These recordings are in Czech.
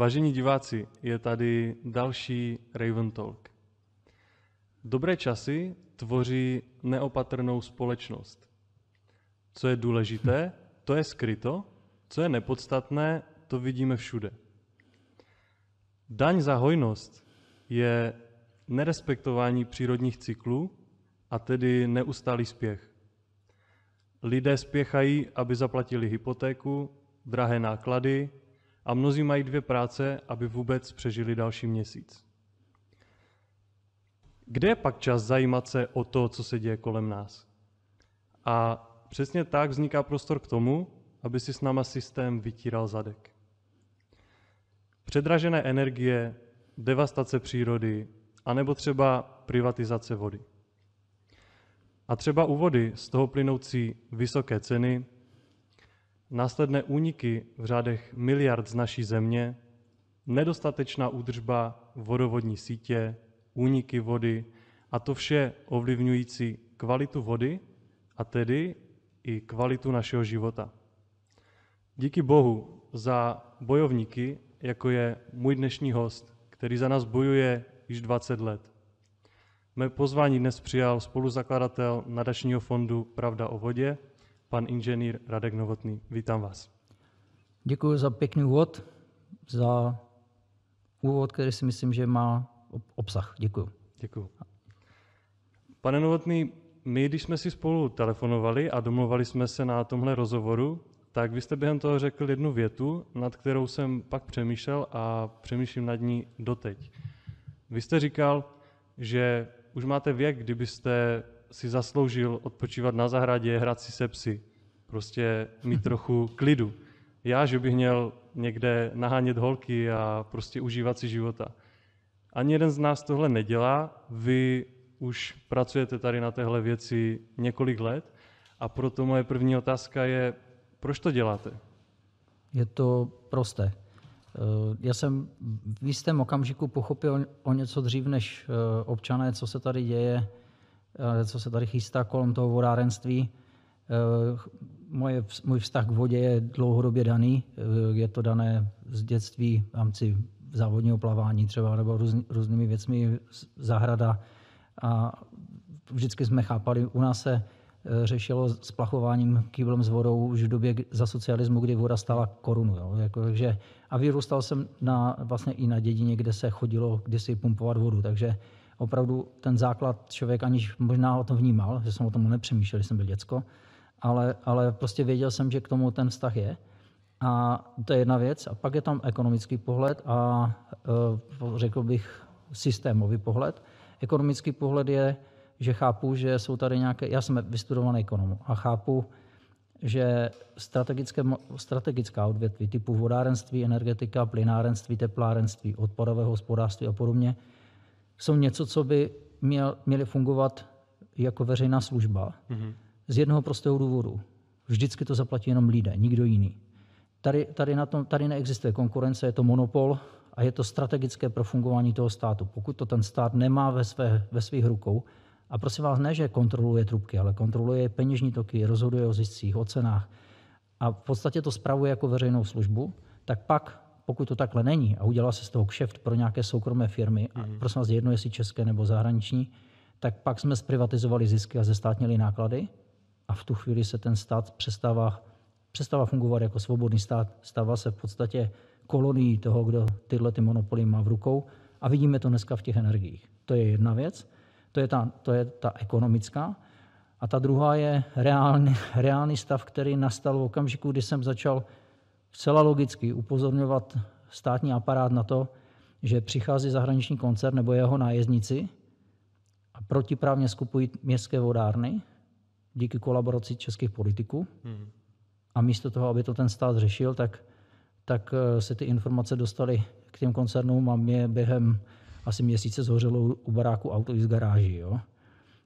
Vážení diváci, je tady další Raven Talk. Dobré časy tvoří neopatrnou společnost. Co je důležité, to je skryto, co je nepodstatné, to vidíme všude. Daň za hojnost je nerespektování přírodních cyklů a tedy neustálý spěch. Lidé spěchají, aby zaplatili hypotéku, drahé náklady, a mnozí mají dvě práce, aby vůbec přežili další měsíc. Kde je pak čas zajímat se o to, co se děje kolem nás? A přesně tak vzniká prostor k tomu, aby si s náma systém vytíral zadek. Předražené energie, devastace přírody, anebo třeba privatizace vody. A třeba u vody z toho plynoucí vysoké ceny, následné úniky v řádech miliard z naší země, nedostatečná údržba vodovodní sítě, úniky vody a to vše ovlivňující kvalitu vody a tedy i kvalitu našeho života. Díky Bohu za bojovníky, jako je můj dnešní host, který za nás bojuje již 20 let. Mé pozvání dnes přijal spoluzakladatel nadačního fondu Pravda o vodě, pan inženýr Radek Novotný. Vítám vás. Děkuji za pěkný úvod, za úvod, který si myslím, že má obsah. Děkuji. Děkuji. Pane Novotný, my, když jsme si spolu telefonovali a domluvali jsme se na tomhle rozhovoru, tak vy jste během toho řekl jednu větu, nad kterou jsem pak přemýšlel a přemýšlím nad ní doteď. Vy jste říkal, že už máte věk, kdybyste si zasloužil odpočívat na zahradě, hrát si se psy, prostě mít trochu klidu. Já, že bych měl někde nahánět holky a prostě užívat si života. Ani jeden z nás tohle nedělá, vy už pracujete tady na téhle věci několik let a proto moje první otázka je, proč to děláte? Je to prosté. Eh, já jsem v jistém okamžiku pochopil o něco dřív než eh, občané, co se tady děje, Eh, co se tady chystá kolem toho vodárenství. Eh, moje, můj vztah k vodě je dlouhodobě daný. Eh, je to dané z dětství v rámci závodního plavání třeba nebo růz, různými věcmi, zahrada. A vždycky jsme chápali, u nás se řešilo s plachováním kýblem s vodou už v době za socialismu, kdy voda stála korunu. Jo? Jako, takže, a vyrůstal jsem na, vlastně i na dědině, kde se chodilo kdysi pumpovat vodu, takže opravdu ten základ člověk, aniž možná o tom vnímal, že jsem o tom nepřemýšlel, když jsem byl děcko, ale, ale prostě věděl jsem, že k tomu ten vztah je. A to je jedna věc. A pak je tam ekonomický pohled a e, řekl bych systémový pohled. Ekonomický pohled je, že chápu, že jsou tady nějaké... Já jsem vystudovaný ekonom a chápu, že strategické, strategická odvětví typu vodárenství, energetika, plynárenství, teplárenství, odpadové hospodářství a podobně – jsou něco, co by měl, měly fungovat jako veřejná služba. Mm-hmm. Z jednoho prostého důvodu. Vždycky to zaplatí jenom lidé, nikdo jiný. Tady, tady, na tom, tady neexistuje konkurence, je to monopol a je to strategické pro fungování toho státu. Pokud to ten stát nemá ve, své, ve svých rukou, a prosím vás, ne, že kontroluje trubky, ale kontroluje peněžní toky, rozhoduje o ziscích, o cenách a v podstatě to spravuje jako veřejnou službu, tak pak pokud to takhle není a udělá se z toho kšeft pro nějaké soukromé firmy, mm-hmm. a mhm. prosím vás, jedno jestli české nebo zahraniční, tak pak jsme zprivatizovali zisky a zestátnili náklady a v tu chvíli se ten stát přestává, přestává fungovat jako svobodný stát, stává se v podstatě kolonií toho, kdo tyhle ty monopoly má v rukou a vidíme to dneska v těch energiích. To je jedna věc, to je ta, to je ta ekonomická. A ta druhá je reálný, reálný stav, který nastal v okamžiku, kdy jsem začal zcela logicky upozorňovat státní aparát na to, že přichází zahraniční koncert nebo jeho nájezdníci a protiprávně skupují městské vodárny díky kolaboraci českých politiků. Hmm. A místo toho, aby to ten stát řešil, tak, tak eh, se ty informace dostaly k těm koncernům a mě během asi měsíce zhořelo u baráku auto i z garáží. Jo?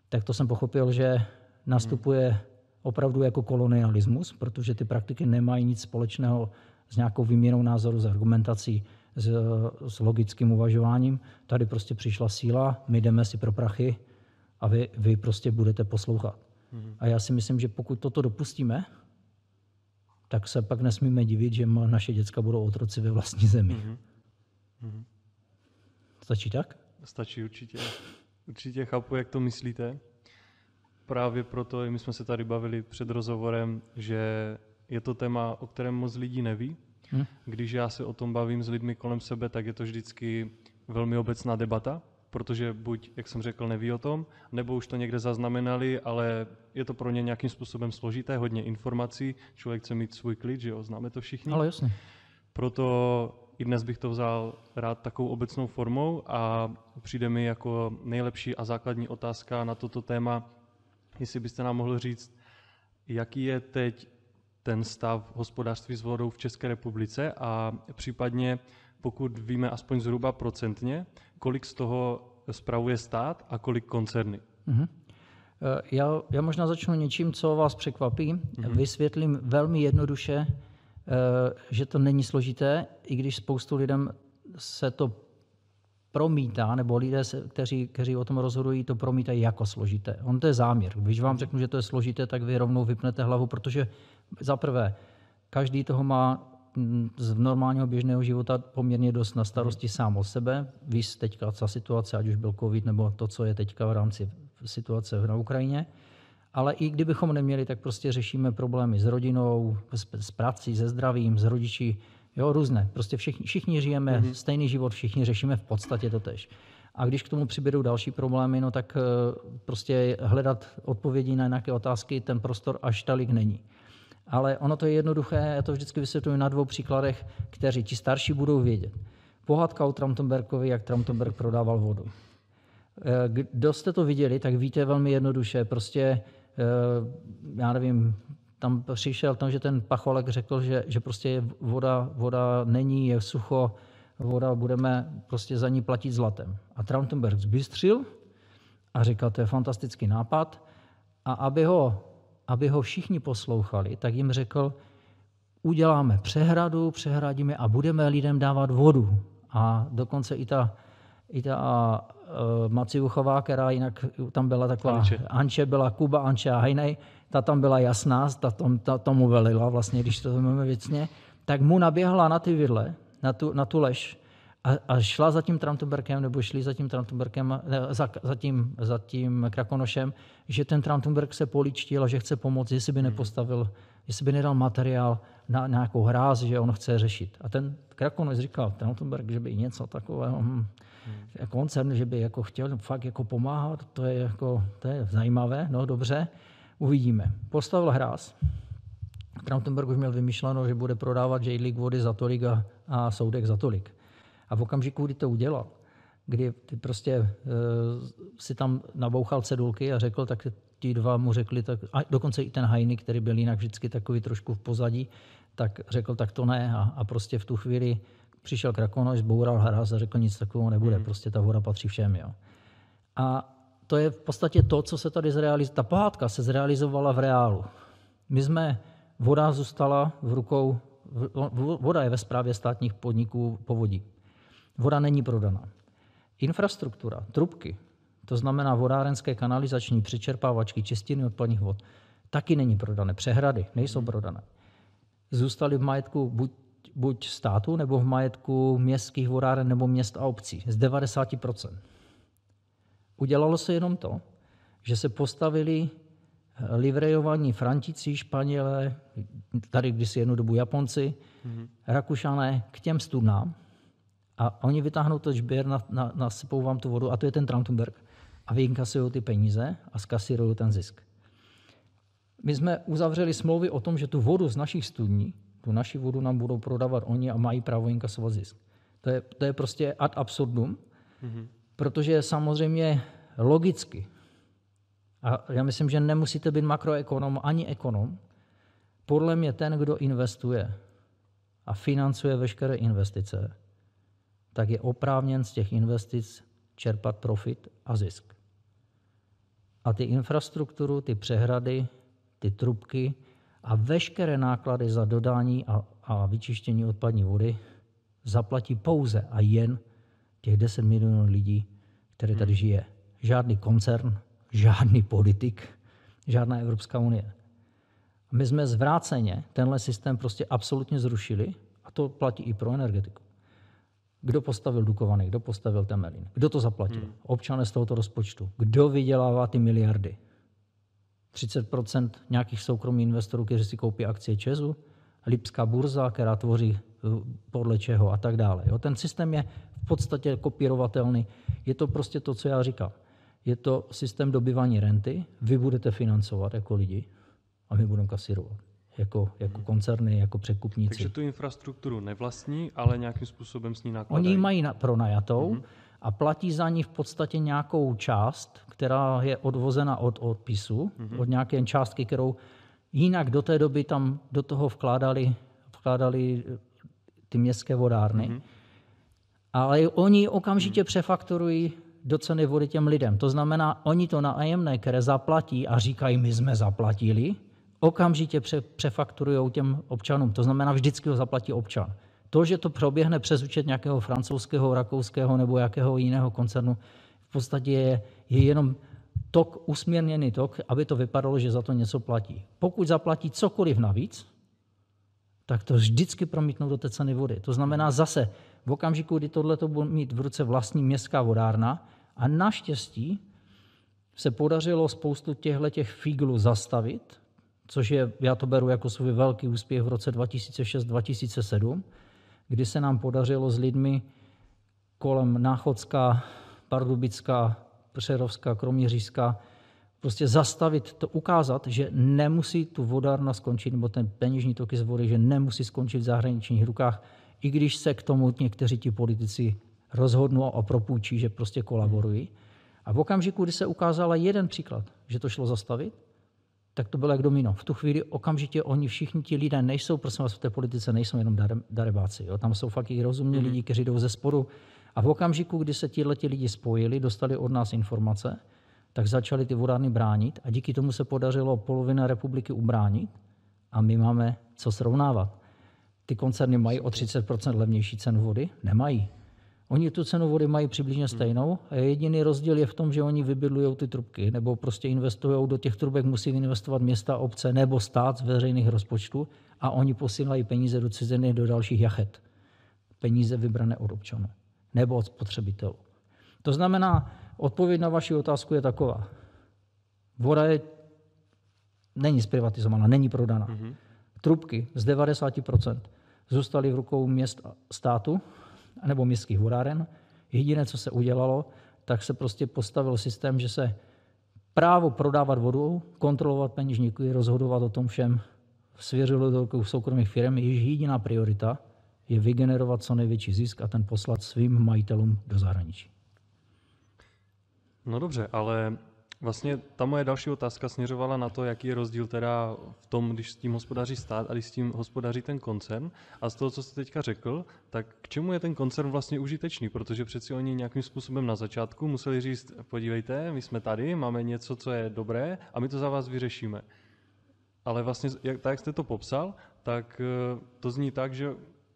Tak to jsem pochopil, že nastupuje hmm opravdu jako kolonialismus, protože ty praktiky nemají nic společného s nějakou výměnou názoru, s argumentací, s, s logickým uvažováním. Tady prostě přišla síla, my jdeme si pro prachy a vy, vy prostě budete poslouchat. Mm-hmm. A já si myslím, že pokud toto dopustíme, tak se pak nesmíme divit, že naše děcka budou otroci ve vlastní zemi. Mm-hmm. Stačí tak? Stačí určitě. Určitě chápu, jak to myslíte právě proto, my jsme se tady bavili před rozhovorem, že je to téma, o kterém moc lidí neví. Hm. Když já se o tom bavím s lidmi kolem sebe, tak je to vždycky velmi obecná debata, protože buď, jak jsem řekl, neví o tom, nebo už to někde zaznamenali, ale je to pro ně nějakým způsobem složité, hodně informací, člověk chce mít svůj klid, že jo, známe to všichni. Ale jasně. Proto i dnes bych to vzal rád takovou obecnou formou a přijde mi jako nejlepší a základní otázka na toto téma, Jestli byste nám mohl říct, jaký je teď ten stav hospodářství s vodou v České republice a případně, pokud víme aspoň zhruba procentně, kolik z toho spravuje stát a kolik koncerny. Mm-hmm. Já, já možná začnu něčím, co vás překvapí. Mm-hmm. Vysvětlím velmi jednoduše, eh, že to není složité, i když spoustu lidem se to promítá, nebo lidé, kteří, kteří o tom rozhodují, to promítají jako složité. On to je záměr. Když vám řeknu, že to je složité, tak vy rovnou vypnete hlavu, protože za prvé, každý toho má mm, z normálního běžného života poměrně dost na starosti sám o sebe. Víš teďka ta situace, ať už byl covid, nebo to, co je teďka v rámci situace na Ukrajině. Ale i kdybychom neměli, tak prostě řešíme problémy s rodinou, s, s prací, se zdravím, s rodiči, Jo, různé. Prostě všichni, všichni žijeme mm-hmm. stejný život, všichni řešíme v podstatě to tež. A když k tomu přibědou další problémy, no tak eh, prostě hledat odpovědi na nějaké otázky, ten prostor až tolik není. Ale ono to je jednoduché, já to vždycky vysvětluji na dvou příkladech, kteří ti starší budou vědět. Pohádka o Tramtenbergovi, jak Tramtenberg prodával vodu. Eh, kdo jste to viděli, tak víte velmi jednoduše. Prostě, eh, já nevím, tam přišel tam, že ten pacholek řekl, že, že prostě voda, voda není, je sucho, voda, budeme prostě za ní platit zlatem. A Trautenberg zbystřil a říkal, to je fantastický nápad. A aby ho, aby ho všichni poslouchali, tak jim řekl, uděláme přehradu, přehradíme a budeme lidem dávat vodu. A dokonce i ta, i ta Eh, Maciuchová, která jinak tam byla taková... Anče. Anče byla Kuba, Anče a Hajnej. Ta tam byla jasná, ta, tom, ta tomu velila vlastně, když to vezmeme věcně. Tak mu naběhla na ty vidle, na tu, na tu lež a, a šla za tím Trantumberkem, nebo šli za tím Trantumberkem, ne, eh, za, za, tím, za tím Krakonošem, že ten Trantumberg se poličtil a že chce pomoct, jestli by mhm. nepostavil, jestli by nedal materiál na nějakou hráz, že on chce řešit. A ten Krakonec říkal, Trautenberg, že by něco takového, hm, hmm. jako koncern, že by jako chtěl fakt jako pomáhat, to je, jako, to je zajímavé, no dobře, uvidíme. Postavil hráz. Trautenberg už měl vymyšleno, že bude prodávat žejdlík vody za tolik a, a soudek za tolik. A v okamžiku, kdy to udělal, kdy prostě eh, si tam nabouchal cedulky a řekl, tak ti dva mu řekli, tak, a dokonce i ten Hajny, který byl jinak vždycky takový trošku v pozadí, tak řekl, tak to ne a, a prostě v tu chvíli přišel Krakonoš, boural hraz a řekl, nic takového nebude, hmm. prostě ta voda patří všem. Jo. A to je v podstatě to, co se tady zrealizovala, ta pohádka se zrealizovala v reálu. My jsme, voda zůstala v rukou, voda je ve správě státních podniků povodí. Voda není prodaná. Infrastruktura, trubky, to znamená vodárenské kanalizační přečerpávačky, čistiny odpadních vod, taky není prodané. Přehrady nejsou hmm. prodané. Zůstaly v majetku buď, buď státu, nebo v majetku městských vodáren, nebo měst a obcí. Z 90%. Udělalo se jenom to, že se postavili eh, livrejovaní Frantici, Španělé, tady kdysi jednu dobu Japonci, mm-hmm. Rakušané, k těm studnám, a oni vytáhnou to žběr, na, na, nasypou vám tu vodu a to je ten Trautenberg. A vy inkasují ty peníze a zkasírují ten zisk. My jsme uzavřeli smlouvy o tom, že tu vodu z našich studní, tu naši vodu nám budou prodávat oni a mají právo inkasovat zisk. To je, to je prostě ad absurdum, mm-hmm. protože samozřejmě logicky, a já myslím, že nemusíte být makroekonom ani ekonom, podle mě ten, kdo investuje a financuje veškeré investice, tak je oprávněn z těch investic čerpat profit a zisk. A ty infrastrukturu, ty přehrady, ty trubky a veškeré náklady za dodání a, a vyčištění odpadní vody zaplatí pouze a jen těch 10 milionů lidí, které tady hmm. žije. Žádný koncern, žádný politik, žádná Evropská unie. My jsme zvráceně tenhle systém prostě absolutně zrušili a to platí i pro energetiku. Kdo postavil Dukovany, kdo postavil Temelín, kdo to zaplatil? Hmm. Občané z tohoto rozpočtu. Kdo vydělává ty miliardy? 30 nějakých soukromých investorů, kteří si koupí akcie Česu, Lipská burza, která tvoří eh, podle čeho a tak dále. Jo, ten systém je v podstatě kopírovatelný. Je to prostě to, co já říkám. Je to systém dobývání renty, vy budete financovat jako lidi a my budeme kasírovat jako, jako hmm. koncerny, jako překupníci. Takže tu infrastrukturu nevlastní, ale nějakým způsobem s ní nakladají. Oni ji mají na, pronajatou mm-hmm. a platí za ní v podstatě nějakou část, která je odvozena od odpisu, mm-hmm. od nějaké částky, kterou jinak do té doby tam do toho vkládali, vkládali eh, ty městské vodárny. Mm-hmm. Ale oni okamžitě mm-hmm. přefaktorují do ceny vody těm lidem. To znamená, oni to nájemné, které zaplatí a říkají, my jsme zaplatili, okamžitě přefakturují těm občanům. To znamená, vždycky ho zaplatí občan. To, že to proběhne přes účet nějakého francouzského, rakouského nebo jakého jiného koncernu, v podstatě je, je jenom tok, usměrněný tok, aby to vypadalo, že za to něco platí. Pokud zaplatí cokoliv navíc, tak to vždycky promítnou do té ceny vody. To znamená zase, v okamžiku, kdy tohle to bude mít v ruce vlastní městská vodárna a naštěstí se podařilo spoustu těchto figlů zastavit, což je, já to beru jako svůj velký úspěch v roce 2006-2007, kdy se nám podařilo s lidmi kolem Náchodská, Pardubická, Přerovská, Kroměřížská prostě zastavit to, ukázat, že nemusí tu vodárna skončit, nebo ten peněžní toky z vody, že nemusí skončit v zahraničních rukách, i když se k tomu někteří ti politici rozhodnou a propůjčí, že prostě kolaborují. A v okamžiku, kdy se ukázala jeden příklad, že to šlo zastavit, tak to bylo jak domino. V tu chvíli okamžitě oni všichni ti lidé nejsou, prosím vás, v té politice nejsou jenom dare, darebáci. Jo? Tam jsou fakt i rozumní mm-hmm. lidi, kteří jdou ze sporu. A v okamžiku, kdy se tihle ti lidi spojili, dostali od nás informace, tak začali ty vodárny bránit a díky tomu se podařilo polovina republiky ubránit a my máme co srovnávat. Ty koncerny mají o 30 levnější cenu vody? Nemají. Oni tu cenu vody mají přibližně hmm. stejnou a jediný rozdíl je v tom, že oni vybydlují ty trubky nebo prostě investují do těch trubek, musí investovat města, obce nebo stát z veřejných rozpočtů a oni posílají peníze do ciziny do dalších jachet. Peníze vybrané od občanů nebo od spotřebitelů. To znamená, odpověď na vaši otázku je taková. Voda je, není zprivatizovaná, není prodaná. Mm-hmm. Trubky z 90% zůstaly v rukou měst státu nebo městských huráren. Jediné, co se udělalo, tak se prostě postavil systém, že se právo prodávat vodu, kontrolovat peněžníky, rozhodovat o tom všem svěřilo do rukou soukromých firm, jejíž jediná priorita je vygenerovat co největší zisk a ten poslat svým majitelům do zahraničí. No dobře, ale Vlastně ta moje další otázka směřovala na to, jaký je rozdíl teda v tom, když s tím hospodaří stát a když s tím hospodaří ten koncern. A z toho, co jste teďka řekl, tak k čemu je ten koncern vlastně užitečný? Protože přeci oni nějakým způsobem na začátku museli říct, podívejte, my jsme tady, máme něco, co je dobré a my to za vás vyřešíme. Ale vlastně, jak, tak jak jste to popsal, tak eh, to zní tak, že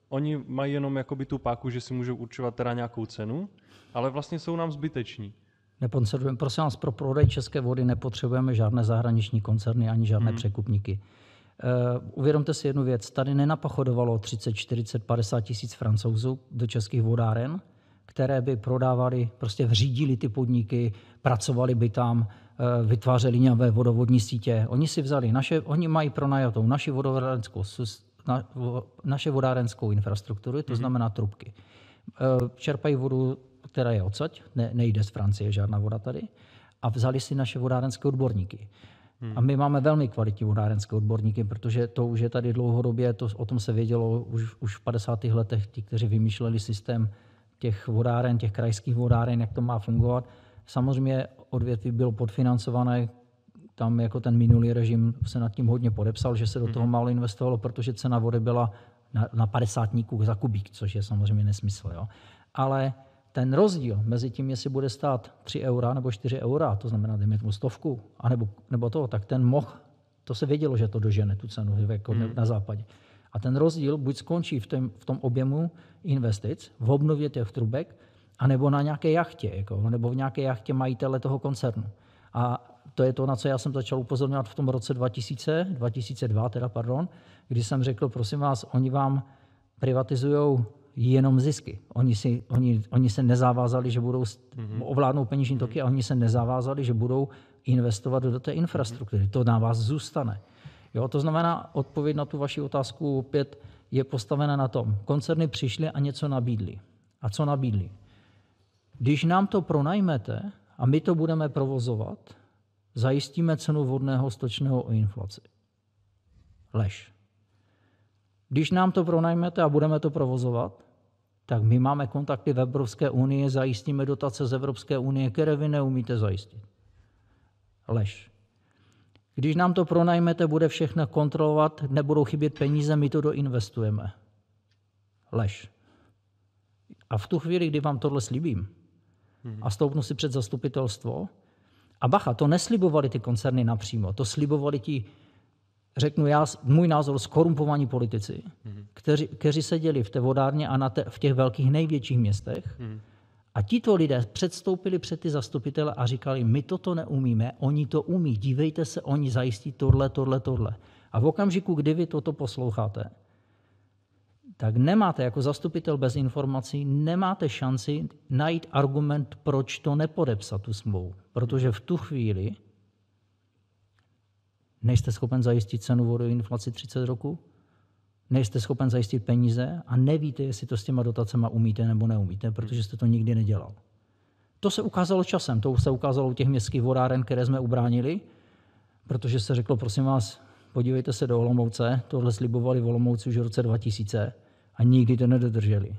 oni mají jenom jakoby tu páku, že si můžou určovat teda nějakou cenu, ale vlastně jsou nám zbyteční. Nepotřebujeme, prosím vás, pro prodej české vody nepotřebujeme žádné zahraniční koncerny ani žádné hmm. překupníky. Uh, uvědomte si jednu věc. Tady nenapachodovalo 30, 40, 50 tisíc francouzů do českých vodáren, které by prodávali, prostě vřídili ty podniky, pracovali by tam, uh, vytvářeli nějaké vodovodní sítě. Oni si vzali, naše, oni mají pronajatou naši vodárenskou, na, naše vodárenskou infrastrukturu, to hmm. znamená trubky. Uh, čerpají vodu která je odsaď, ne, nejde z Francie žádná voda tady, a vzali si naše vodárenské odborníky. Hmm. A my máme velmi kvalitní vodárenské odborníky, protože to už je tady dlouhodobě, to, o tom se vědělo už, už v 50. letech, ti, kteří vymýšleli systém těch vodáren, těch krajských vodáren, jak to má fungovat. Samozřejmě odvětví bylo podfinancované, tam jako ten minulý režim se nad tím hodně podepsal, že se do toho hmm. málo investovalo, protože cena vody byla na, na 50 za kubík, což je samozřejmě nesmysl. Jo. Ale ten rozdíl mezi tím, jestli bude stát 3 eura nebo 4 eura, to znamená, dejme tomu stovku, anebo, nebo to, tak ten moh, to se vědělo, že to dožene tu cenu jako hmm. na západě. A ten rozdíl buď skončí v tom, v tom objemu investic, v obnově těch trubek, anebo na nějaké jachtě, jako, nebo v nějaké jachtě majitele toho koncernu. A to je to, na co já jsem začal upozorňovat v tom roce 2000, 2002 teda, pardon, kdy jsem řekl, prosím vás, oni vám privatizují jenom zisky. Oni, si, oni, oni se nezavázali, že budou mm-hmm. ovládnout peněžní mhm. toky a oni se nezavázali, že budou investovat do té infrastruktury. Mm-hmm. To na vás zůstane. Jo, to znamená, odpověď na tu vaši otázku opět je postavena na tom. Koncerny přišly a něco nabídly. A co nabídly? Když nám to pronajmete a my to budeme provozovat, zajistíme cenu vodného stočného o inflaci. Lež. Když nám to pronajmete a budeme to provozovat, tak my máme kontakty v Evropské unii, zajistíme dotace z Evropské unie, které vy neumíte zajistit. Lež. Když nám to pronajmete, bude všechno kontrolovat, nebudou chybět peníze, my to doinvestujeme. Lež. A v tu chvíli, kdy vám tohle slibím, mhm. a stoupnu si před zastupitelstvo, a bacha, to neslibovali ty koncerny napřímo, to slibovali ti řeknu já, můj názor, skorumpovaní politici, mm-hmm. kteří, kteří seděli v té vodárně a na te, v těch velkých největších městech. Mm-hmm. A tito lidé předstoupili před ty zastupitele a říkali, my toto neumíme, oni to umí, dívejte se, oni zajistí tohle, tohle, tohle. A v okamžiku, kdy vy toto posloucháte, tak nemáte jako zastupitel bez informací, nemáte šanci najít argument, proč to nepodepsat tu smlouvu. Protože v tu chvíli Nejste schopen zajistit cenu vody inflaci 30 roku? Nejste schopen zajistit peníze a nevíte, jestli to s těma dotacema umíte nebo neumíte, protože jste to nikdy nedělal. To se ukázalo časem, to se ukázalo u těch městských vodáren, které jsme ubránili, protože se řeklo, prosím vás, podívejte se do Olomouce, tohle slibovali v Olomouci už v roce 2000 a nikdy to nedodrželi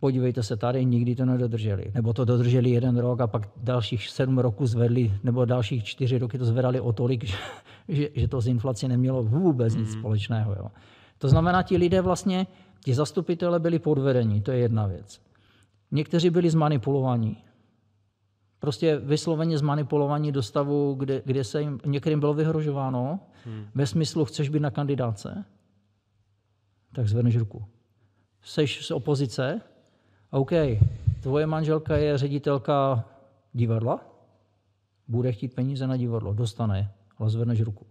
podívejte se tady, nikdy to nedodrželi. Nebo to dodrželi jeden rok a pak dalších sedm roků zvedli, nebo dalších čtyři roky to zvedali o tolik, že, že, že to z inflací nemělo vůbec nic hmm. společného. Jo. To znamená, ti lidé vlastně, ti zastupitelé byli podvedení, to je jedna věc. Někteří byli zmanipulovaní. Prostě vysloveně zmanipulovaní do stavu, kde, kde se jim, některým bylo vyhrožováno, hmm. ve smyslu, chceš být na kandidáce, tak zvedneš ruku. Seš z opozice, OK, tvoje manželka je ředitelka divadla, bude chtít peníze na divadlo, dostane ale zvedneš ruku.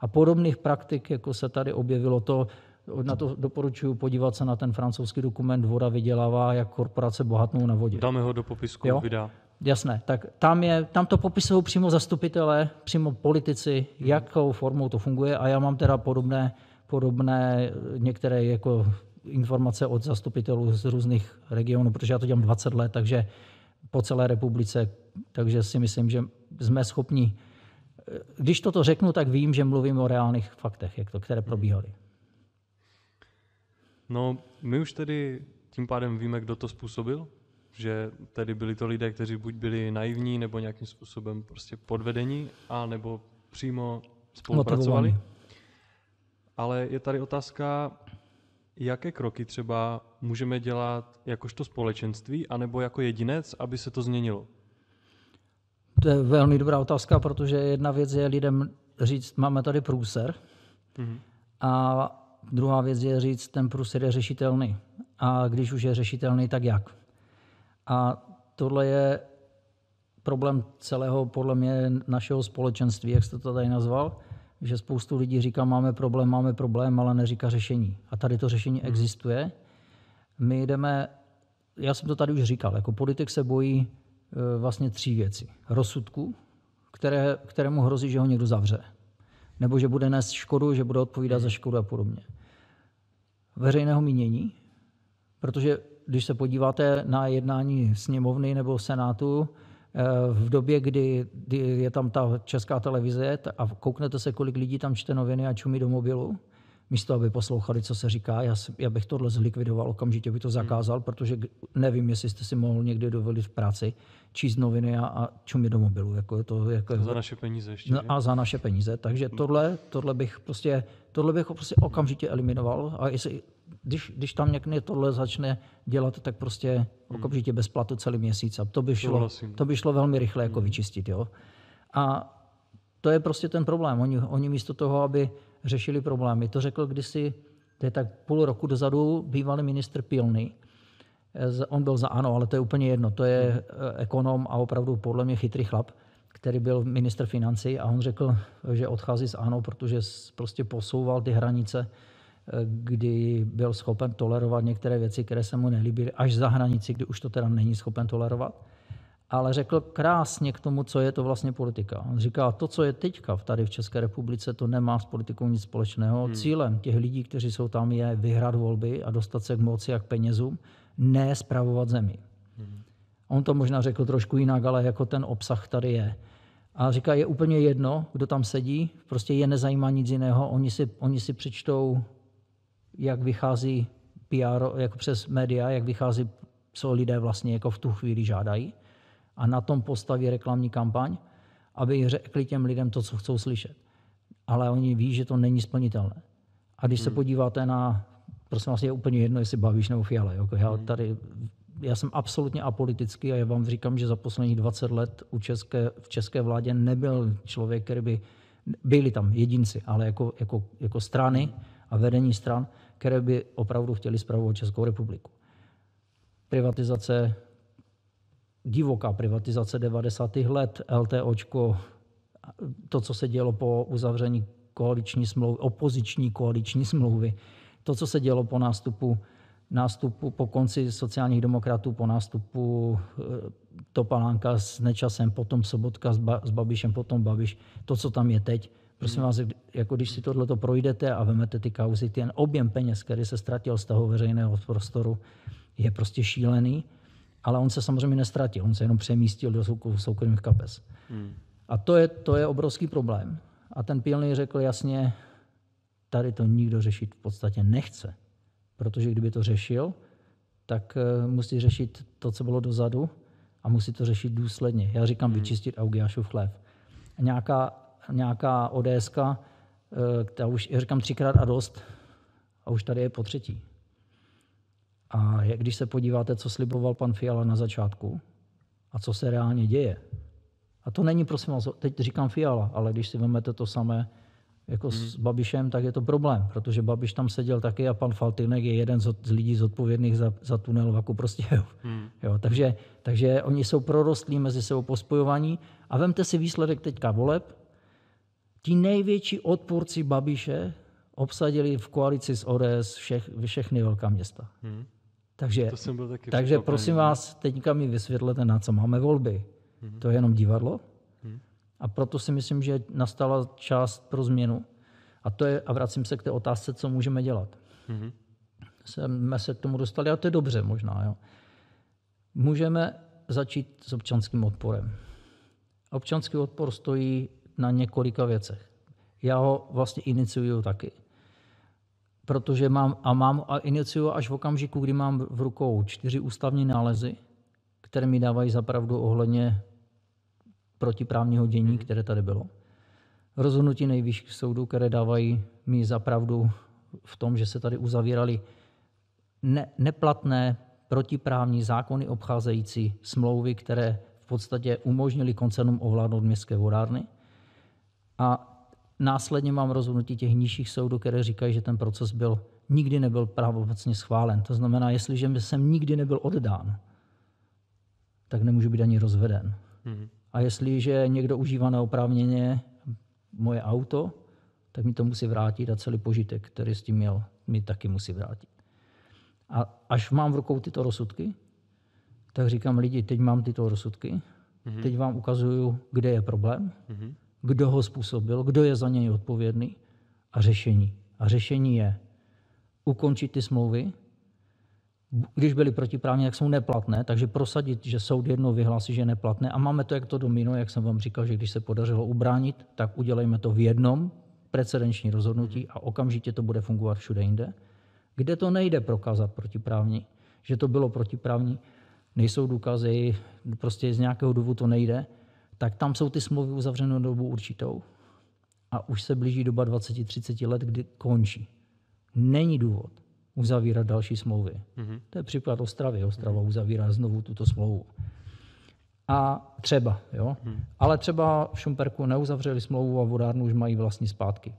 A podobných praktik, jako se tady objevilo to, na to doporučuji podívat se na ten francouzský dokument Voda vydělává, jak korporace bohatnou na vodě. Dáme ho do popisku, jo? videa. Jasné, tak tam, je, tam to popisují přímo zastupitelé, přímo politici, hmm. jakou formou to funguje a já mám teda podobné, podobné některé jako informace od zastupitelů z různých regionů, protože já to dělám 20 let, takže po celé republice, takže si myslím, že jsme schopni, když toto řeknu, tak vím, že mluvím o reálných faktech, jak to, které hmm. probíhaly. No, my už tedy tím pádem víme, kdo to způsobil, že tedy byli to lidé, kteří buď byli naivní, nebo nějakým způsobem prostě podvedení, a nebo přímo spolupracovali. Ale je tady otázka, Jaké kroky třeba můžeme dělat jakožto společenství, anebo jako jedinec, aby se to změnilo? To je velmi dobrá otázka, protože jedna věc je lidem říct, máme tady průser, mm-hmm. a druhá věc je říct, ten průser je řešitelný. A když už je řešitelný, tak jak? A tohle je problém celého, podle mě, našeho společenství, jak jste to tady nazval že spoustu lidí říká, máme problém, máme problém, ale neříká řešení. A tady to řešení hmm. existuje. My jdeme, já jsem to tady už říkal, jako politik se bojí e, vlastně tří věci. Rozsudku, které, kterému hrozí, že ho někdo zavře. Nebo že bude nést škodu, že bude odpovídat za hmm. škodu a podobně. Veřejného mínění, protože když se podíváte na jednání sněmovny nebo senátu, Eh, v době, kdy, je tam ta česká televize a kouknete se, kolik lidí tam čte noviny a čumí do mobilu, místo aby poslouchali, co se říká, já, já bych tohle zlikvidoval, okamžitě bych to hmm. zakázal, protože nevím, jestli jste si mohl někdy dovolit v práci číst noviny a, a čumit do mobilu. Jako je to, jako, za naše peníze ještě. No, a za naše peníze. Takže hmm. tohle, tohle bych prostě, tohle bych prostě okamžitě eliminoval. A jestli když, když tam někde tohle začne dělat, tak prostě hmm. okamžitě bez platu celý měsíc. A to by šlo, to by šlo velmi rychle jako hmm. vyčistit. Jo? A to je prostě ten problém. Oni, oni místo toho, aby řešili problémy. To řekl kdysi, to je tak půl roku dozadu, bývalý ministr Pilný. Eh, on byl za ANO, ale to je úplně jedno. To je hmm. Eh, ekonom a opravdu podle mě chytrý chlap který byl minister financí a on řekl, že odchází z ANO, protože prostě posouval ty hranice kdy byl schopen tolerovat některé věci, které se mu nelíbily, až za hranici, kdy už to teda není schopen tolerovat. Ale řekl krásně k tomu, co je to vlastně politika. On říká, to, co je teďka tady v České republice, to nemá s politikou nic společného. Hmm. Cílem těch lidí, kteří jsou tam, je vyhrát volby a dostat se k moci a k penězům, ne spravovat zemi. Hmm. On to možná řekl trošku jinak, ale jako ten obsah tady je. A říká, je úplně jedno, kdo tam sedí, prostě je nezajímá nic jiného, oni si, oni si přečtou jak vychází PR, jako přes média, jak vychází, co lidé vlastně jako v tu chvíli žádají a na tom postaví reklamní kampaň, aby řekli těm lidem to, co chcou slyšet. Ale oni ví, že to není splnitelné. A když hmm. se podíváte na, prosím vás, je úplně jedno, jestli bavíš nebo Fiala. Jako já hmm. tady já jsem absolutně apolitický a já vám říkám, že za posledních 20 let u české, v české vládě nebyl člověk, který by, byli tam jedinci, ale jako, jako, jako strany a vedení stran, které by opravdu chtěli spravovat Českou republiku. Privatizace, divoká privatizace 90. let, LTOčko, to, co se dělo po uzavření koaliční smlouvy, opoziční koaliční smlouvy, to, co se dělo po nástupu, nástupu po konci sociálních demokratů, po nástupu eh, Topalánka s Nečasem, potom Sobotka s, ba, s Babišem, potom Babiš, to, co tam je teď – Prosím vás, jako když si tohleto projdete a vemete ty kauzy, ten objem peněz, který se ztratil z toho veřejného prostoru, je prostě šílený, ale on se samozřejmě nestratil, on se jenom přemístil do soukromých kapes. Hmm. A to je, to je obrovský problém. A ten pilný řekl jasně, tady to nikdo řešit v podstatě nechce, protože kdyby to řešil, tak eh, musí řešit to, co bylo dozadu a musí to řešit důsledně. Já říkám hmm. vyčistit Augiášův chlév. Nějaká nějaká ODSka, eh, já už říkám třikrát a dost, a už tady je po třetí. A když se podíváte, co sliboval pan Fiala na začátku a co se reálně děje, a to není, prosím vás, teď říkám Fiala, ale když si vezmete to samé jako hmm. s mhm. Babišem, tak je to problém, protože Babiš tam seděl taky a pan Faltinek je jeden z lidí zodpovědných za, za tunel Vaku prostě. Jo. Hmm. Jo, takže, takže oni jsou prorostlí mezi sebou pospojovaní a vemte si výsledek teďka voleb, ti největší odpůrci Babiše obsadili v koalici s ODS všech, všechny velká města. Hmm. Takže, to jsem byl taky takže prosím no. vás, teďka mi vysvětlete, na co máme volby. Hmm. To je jenom divadlo? Hmm. A proto si myslím, že nastala část pro změnu. A to je, a vracím se k té otázce, co můžeme dělat. Hmm. Jsme se k tomu dostali, a to je dobře možná. Jo. Můžeme začít s občanským odporem. Občanský odpor stojí na několika věcech. Já ho vlastně iniciuju taky. Protože mám, a mám a iniciuju až v okamžiku, kdy mám v rukou čtyři ústavní nálezy, které mi dávají zapravdu ohledně protiprávního dění, mhm. které tady bylo. Rozhodnutí nejvyšších soudů, které dávají mi zapravdu v tom, že se tady uzavíraly ne, neplatné protiprávní zákony obcházející smlouvy, které v podstatě umožnili koncernům ovládnout městské vodárny. A následně mám rozhodnutí těch nižších soudů, které říkají, že ten proces byl nikdy nebyl pravomocně schválen. To znamená, jestliže jsem nikdy nebyl oddán, tak nemůžu být ani rozveden. Mm-hmm. A jestliže někdo užívá neoprávněně moje auto, tak mi to musí vrátit a celý požitek, který s tím měl, mi taky musí vrátit. A až mám v rukou tyto rozsudky, tak říkám lidi, teď mám tyto rozsudky, mm-hmm. teď vám ukazuju, kde je problém, mm-hmm kdo ho způsobil, kdo je za něj odpovědný a řešení. A řešení je ukončit ty smlouvy, když byly protiprávně, jak jsou neplatné, takže prosadit, že soud jednou vyhlásí, že je neplatné. A máme to, jak to domino, jak jsem vám říkal, že když se podařilo ubránit, tak udělejme to v jednom precedenční rozhodnutí a okamžitě to bude fungovat všude jinde. Kde to nejde prokázat protiprávní, že to bylo protiprávní, nejsou důkazy, prostě z nějakého důvodu to nejde, tak tam jsou ty smlouvy uzavřené na dobu určitou a už se blíží doba 20-30 let, kdy končí. Není důvod uzavírat další smlouvy. Mm-hmm. To je příklad Ostravy. Ostrava mm-hmm. uzavírá znovu tuto smlouvu. A třeba, jo. Mm-hmm. Ale třeba v Šumperku neuzavřeli smlouvu a vodárnu už mají vlastní zpátky.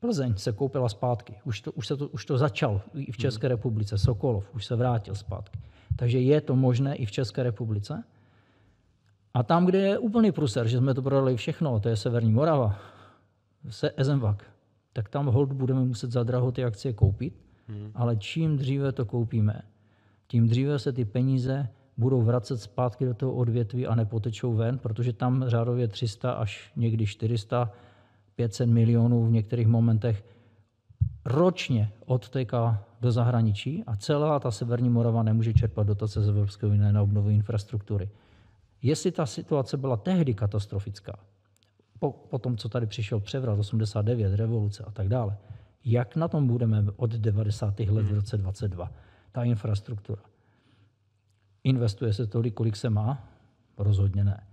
Plzeň se koupila zpátky. Už to, už se to, už to začal i v České mhm. republice. Sokolov už se vrátil zpátky. Takže je to možné i v České republice. A tam, kde je úplný pruser, že jsme to prodali všechno, to je Severní Morava, se Ezenvak, tak tam hold budeme muset za draho ty akcie koupit, hmm. ale čím dříve to koupíme, tím dříve se ty peníze budou vracet zpátky do toho odvětví a nepotečou ven, protože tam řádově 300 až někdy 400, 500 milionů v některých momentech ročně odteká do zahraničí a celá ta Severní Morava nemůže čerpat dotace z Evropské unie na obnovu infrastruktury jestli ta situace byla tehdy katastrofická, po, po tom, co tady přišel převrat 89, revoluce a tak dále, jak na tom budeme od 90. let v hmm. roce 22, ta infrastruktura. Investuje se tolik, kolik se má? Rozhodně ne.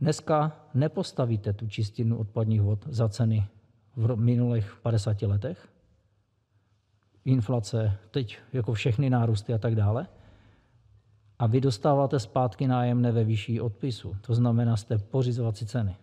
Dneska nepostavíte tu čistinu odpadních vod za ceny v minulých 50 letech. Inflace, teď jako všechny nárůsty a tak dále – a vy dostáváte zpátky nájemné ve vyšší odpisu. To znamená, jste pořizovací ceny.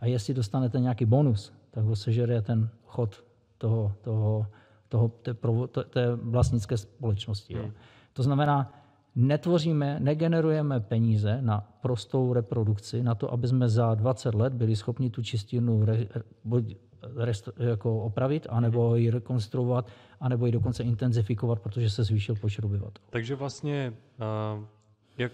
A jestli dostanete nějaký bonus, tak ho sežere ten chod toho, toho, toho té, provo, té vlastnické společnosti. Jo. Hmm. To znamená, netvoříme, negenerujeme peníze na prostou reprodukci, na to, aby jsme za 20 let byli schopni tu čistinu. re, buď jako opravit, anebo mhm. ji rekonstruovat, anebo ji dokonce intenzifikovat, protože se zvýšil počet obyvatel. Takže vlastně, jak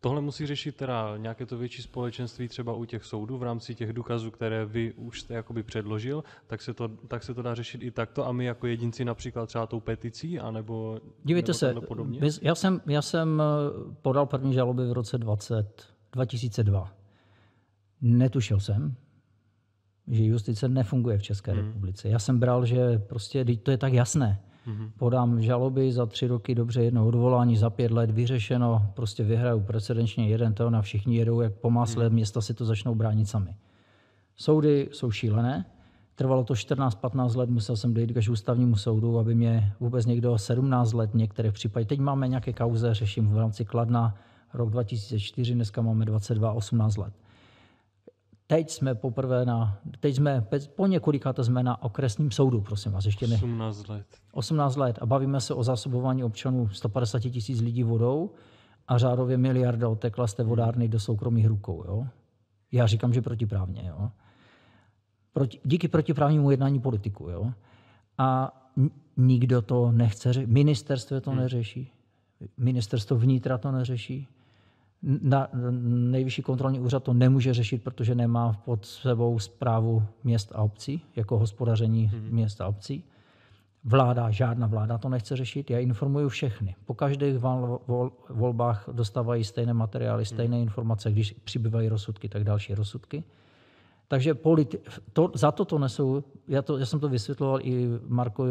tohle musí řešit teda nějaké to větší společenství třeba u těch soudů v rámci těch důkazů, které vy už jste jakoby předložil, tak se to, tak se to dá řešit i takto a my jako jedinci například třeba tou peticí, anebo Dívejte nebo se, podobně? Bez, já, jsem, já jsem e, podal první žaloby v roce 20, 2002. Netušil jsem, že justice nefunguje v České mm. republice. Já jsem bral, že prostě to je tak jasné. Mm. Podám žaloby za tři roky, dobře, jedno odvolání za pět let, vyřešeno, prostě vyhraju precedenčně jeden to a všichni jedou jak po másle, hmm. města si to začnou bránit sami. Soudy jsou šílené, Trvalo to 14-15 let, musel jsem dojít k ústavnímu soudu, aby mě vůbec někdo 17 let některé případy. Teď máme nějaké kauze, řeším v rámci Kladna rok 2004, dneska máme 22, 18 let. Teď jsme poprvé na, teď jsme, po několika to jsme na okresním soudu, prosím vás, ještě ne. 18 let. 18 let a bavíme se o zásobování občanů 150 tisíc lidí vodou a řádově miliarda otekla z té hmm. vodárny do soukromých rukou. Jo? Já říkám, že protiprávně. Jo? Proti, díky protiprávnímu jednání politiku. Jo? A nikdo to nechce řešit. Ministerstvo to hmm. neřeší. Ministerstvo vnitra to neřeší na, nejvyšší kontrolní úřad to nemůže řešit, protože nemá pod sebou zprávu měst a obcí, jako hospodaření hmm. měst a obcí. Vláda, žádná vláda to nechce řešit. Já informuji všechny. Po každých vol, vol, volbách dostávají stejné materiály, mhm. stejné hmm. informace, když přibývají rozsudky, tak další rozsudky. Takže politi- to, za to to nesou, já, to, já jsem to vysvětloval i Marko, eh,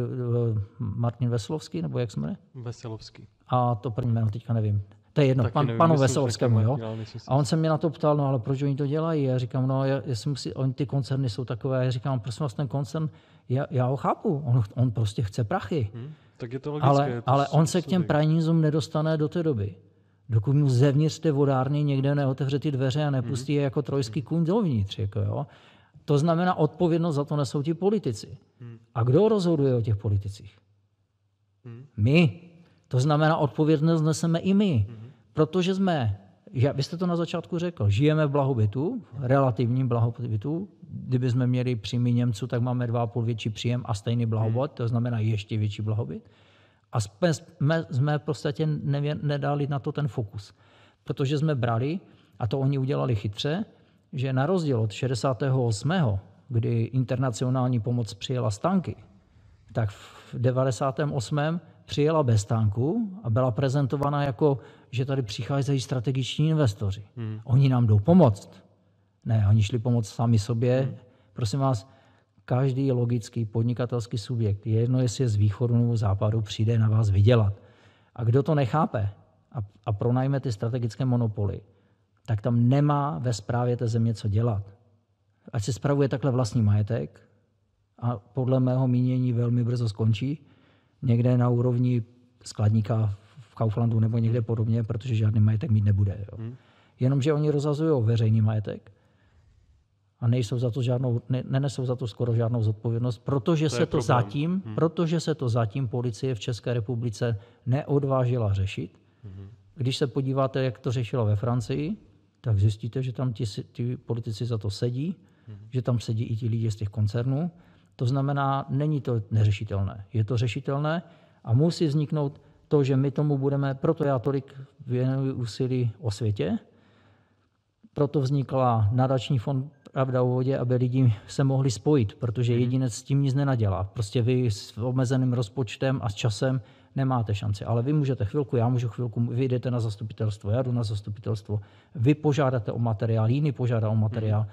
Martin Veslovský, nebo jak jmenuje? Veselovský. A to první jméno teďka nevím to je jedno, Taky pan, panu Veselovskému, jo. a on se mě na to ptal, no ale proč oni to dělají? Já říkám, no, já, já musí, oni ty koncerny jsou takové, já říkám, prosím vás, ten koncern, já, já ho chápu, on, on prostě chce prachy. Hmm, tak je to logické. Ale, to ale on se k těm prajnízům nedostane do té doby, dokud mu zevnitř ty vodárny někde neotevře ty dveře a nepustí hmm. je jako trojský kůň dovnitř, jako jo. To znamená, odpovědnost za to nesou ti politici. Hmm. A kdo rozhoduje o těch politicích? Hmm. My. To znamená, odpovědnost neseme i my. Hmm protože jsme, že, vy jste to na začátku řekl, žijeme v blahobytu, relativním blahobytu, kdyby jsme měli příjmy Němců, tak máme 2,5 větší příjem a stejný blahobyt, to znamená ještě větší blahobyt. A jsme, jsme, jsme v podstatě nevě, nedali na to ten fokus, protože jsme brali, a to oni udělali chytře, že na rozdíl od 68., kdy internacionální pomoc přijela stanky, tak v 98 přijela bez tanku a byla prezentovaná jako, že tady přicházejí strategiční investoři. Hmm. Oni nám jdou pomoct. Ne, oni šli pomoct sami sobě. Hmm. Prosím vás, každý logický podnikatelský subjekt, jedno jestli je z východu nebo západu, přijde na vás vydělat. A kdo to nechápe a, a pronajme ty strategické monopoly, tak tam nemá ve správě té země co dělat. Ať si spravuje takhle vlastní majetek, a podle mého mínění velmi brzo skončí, někde na úrovni skladníka v Kauflandu nebo někde hmm. podobně, protože žádný majetek mít nebude. Jo. Hmm. Jenomže oni rozhazují veřejný majetek a nejsou za to žádnou, ne, nenesou za to skoro žádnou zodpovědnost, protože to se to problém. zatím, hmm. protože se to zatím policie v České republice neodvážila řešit. Hmm. Když se podíváte, jak to řešilo ve Francii, tak zjistíte, že tam ti, ti politici za to sedí, hmm. že tam sedí i ti lidi z těch koncernů, to znamená, není to neřešitelné. Je to řešitelné a musí vzniknout to, že my tomu budeme, proto já tolik věnuji úsilí o světě, proto vznikla nadační fond Pravda o vodě, aby lidi se mohli spojit, protože mhm. jedinec s tím nic nenadělá. Prostě vy s omezeným rozpočtem a s časem nemáte šanci. Ale vy můžete chvilku, já můžu chvilku, vy jdete na zastupitelstvo, já jdu na zastupitelstvo, vy požádáte o materiál, jiný požádá o materiál. Mm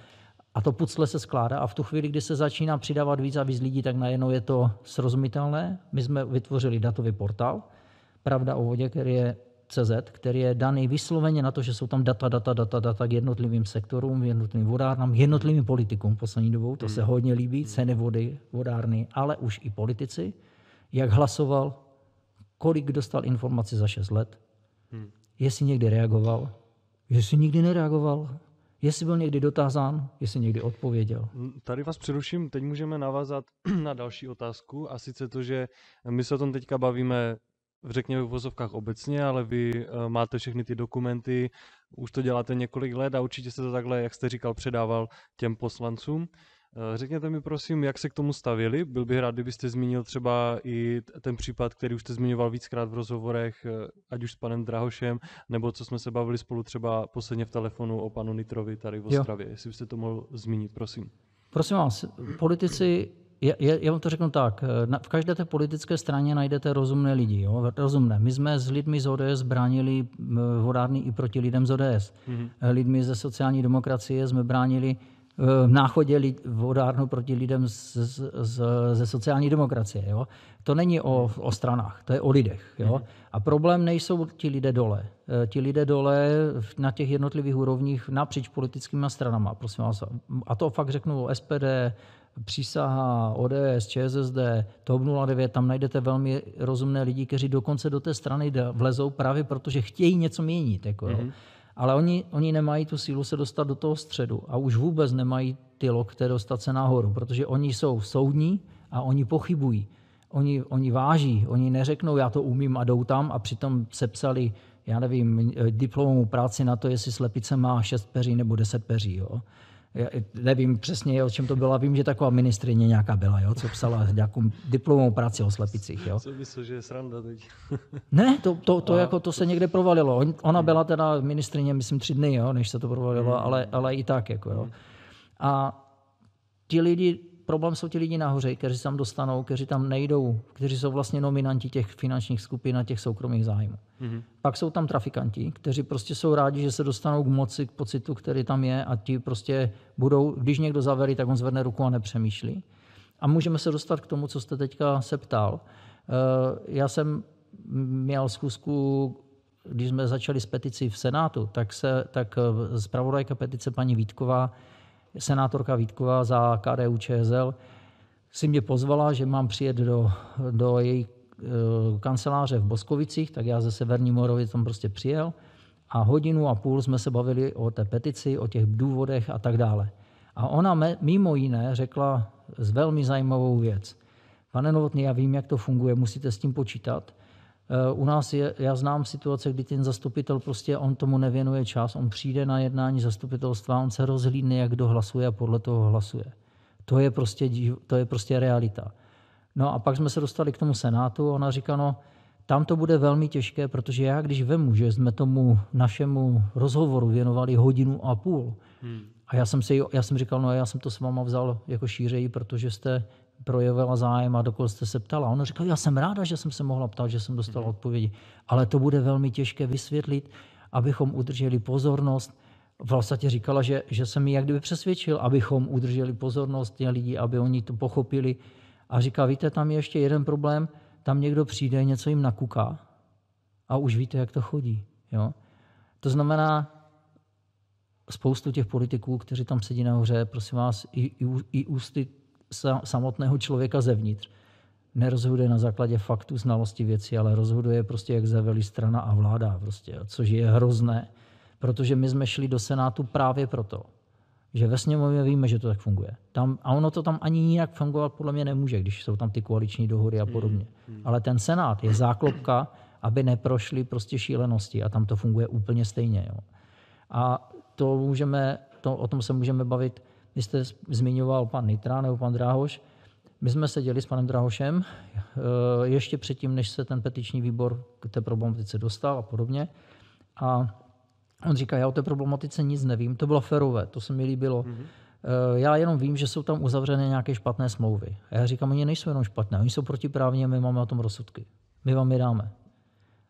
a to pucle se skládá a v tu chvíli, kdy se začíná přidávat víc a víc lidí, tak najednou je to srozumitelné. My jsme vytvořili datový portál, pravda o vodě, který je CZ, který je daný vysloveně na to, že jsou tam data, data, data, data k jednotlivým sektorům, jednotlivým vodárnám, jednotlivým politikům poslední dobou, to se hmm. hodně líbí, hmm. ceny vody, vodárny, ale už i politici, jak hlasoval, kolik dostal informaci za 6 let, hmm. jestli někdy reagoval, jestli nikdy nereagoval, jestli byl někdy dotázán, jestli někdy odpověděl. Tady vás přeruším, teď můžeme navázat na další otázku a sice to, že my se o tom teďka bavíme řekněme v vozovkách obecně, ale vy e, máte všechny ty dokumenty, už to děláte několik let a určitě se to takhle, jak jste říkal, předával těm poslancům. Eh, řekněte mi prosím, jak se k tomu stavili. Byl bych rád, kdybyste zmínil třeba i ten případ, který už jste zmiňoval víckrát v rozhovorech, eh, ať už s panem Drahošem, nebo co jsme se bavili spolu třeba posledně v telefonu o panu Nitrovi tady v Ostravě. Jo. Jestli byste to mohl zmínit, prosím. Prosím vás, politici já, já vám to řeknu tak. Eh, v každé té politické straně najdete rozumné lidi. Jo? Rozumné. My jsme s lidmi z ODS bránili vodárny i proti lidem z ODS. Mm-hmm. Lidmi ze sociální demokracie jsme bránili v náchodě vodárnu proti lidem z, z, z, ze sociální demokracie. Jo? To není o, o stranách, to je o lidech. Jo? Mhm. A problém nejsou ti lidé dole. Eh, ti lidé dole na těch jednotlivých úrovních napříč politickými stranama, prosím vás. A to fakt řeknu o SPD, Přísaha, ODS, ČSSD, TOP 09, tam najdete velmi rozumné lidi, kteří dokonce do té strany vlezou právě protože chtějí něco měnit. Jako, mm-hmm. Ale oni, oni nemají tu sílu se dostat do toho středu a už vůbec nemají ty lokte dostat se nahoru, protože oni jsou soudní a oni pochybují. Oni, oni váží, oni neřeknou, já to umím a jdou tam a přitom sepsali, já nevím, eh, diplomovou práci na to, jestli slepice má šest peří nebo deset peří. Jo já nevím přesně, o čem to byla, vím, že taková ministrině nějaká byla, jo, co psala nějakou diplomovou práci o slepicích. Jo. Co myslíš, že je sranda teď? ne, to, to, to, jako, to se někde provalilo. Ona hmm. byla teda ministrině, myslím, tři dny, jo, než se to provalilo, hmm. ale, ale i tak. Jako, jo. Hmm. A ti lidi problém jsou ti lidi nahoře, kteří se tam dostanou, kteří tam nejdou, kteří jsou vlastně nominanti těch finančních skupin a těch soukromých zájmů. Mm-hmm. Pak jsou tam trafikanti, kteří prostě jsou rádi, že se dostanou k moci, k pocitu, který tam je a ti prostě budou, když někdo zavere, tak on zvedne ruku a nepřemýšlí. A můžeme se dostat k tomu, co jste teďka se ptal. Eh, já jsem měl zkusku, když jsme začali s peticí v Senátu, tak, se, tak eh, zpravodajka petice paní Vítková senátorka Vítková za KDU ČSL si mě pozvala, že mám přijet do, do její e, kanceláře v Boskovicích, tak já ze Severní Moravy tam prostě přijel a hodinu a půl jsme se bavili o té petici, o těch důvodech a tak dále. A ona mimo jiné řekla z velmi zajímavou věc. Pane Novotný, já vím, jak to funguje, musíte s tím počítat, Eh, u nás je, já znám situace, kdy ten zastupitel prostě, on tomu nevěnuje čas, on přijde na jednání zastupitelstva, on se rozhlídne, jak kdo hlasuje a podle toho hlasuje. To je prostě, to je prostě realita. No a pak jsme se dostali k tomu Senátu a ona říká, no, tam to bude velmi těžké, protože já, když vemu, že jsme tomu našemu rozhovoru věnovali hodinu a půl, hmm. a já jsem, si, já jsem říkal, no já jsem to s váma vzal jako šířeji, protože jste projevila zájem a dokud jste se ptala. Ona říkala, já jsem ráda, že jsem se mohla ptát, že jsem dostala mhm. odpovědi, ale to bude velmi těžké vysvětlit, abychom udrželi pozornost. Vlastně říkala, že, že jsem ji jak kdyby přesvědčil, abychom udrželi pozornost těch lidí, aby oni to pochopili. A říká, víte, tam je ještě jeden problém, tam někdo přijde, něco jim nakuká a už víte, jak to chodí. Jo? To znamená, spoustu těch politiků, kteří tam sedí nahoře, prosím vás, i, i, i ústy samotného člověka zevnitř. Nerozhoduje na základě faktů, znalosti věci, ale rozhoduje prostě, jak zaveli strana a vláda, prostě, což je hrozné, protože my jsme šli do Senátu právě proto, že ve sněmovně víme, že to tak funguje. Tam, a ono to tam ani nijak fungovat podle mě nemůže, když jsou tam ty koaliční dohody a podobně. Hmm, hmm. Ale ten Senát je záklopka, aby neprošly prostě šílenosti a tam to funguje úplně stejně. Jo. A to můžeme, to, o tom se můžeme bavit vy jste zmiňoval pan Nitra nebo pan Dráhoš, my jsme seděli s panem Drahošem eh, ještě předtím, než se ten petiční výbor k té problematice dostal a podobně. A on říká, já o té problematice nic nevím, to bylo ferové, to se mi líbilo. Mm-hmm. Já jenom vím, že jsou tam uzavřené nějaké špatné smlouvy. A já říkám, oni nejsou jenom špatné, oni jsou a my máme o tom rozsudky. My vám je dáme.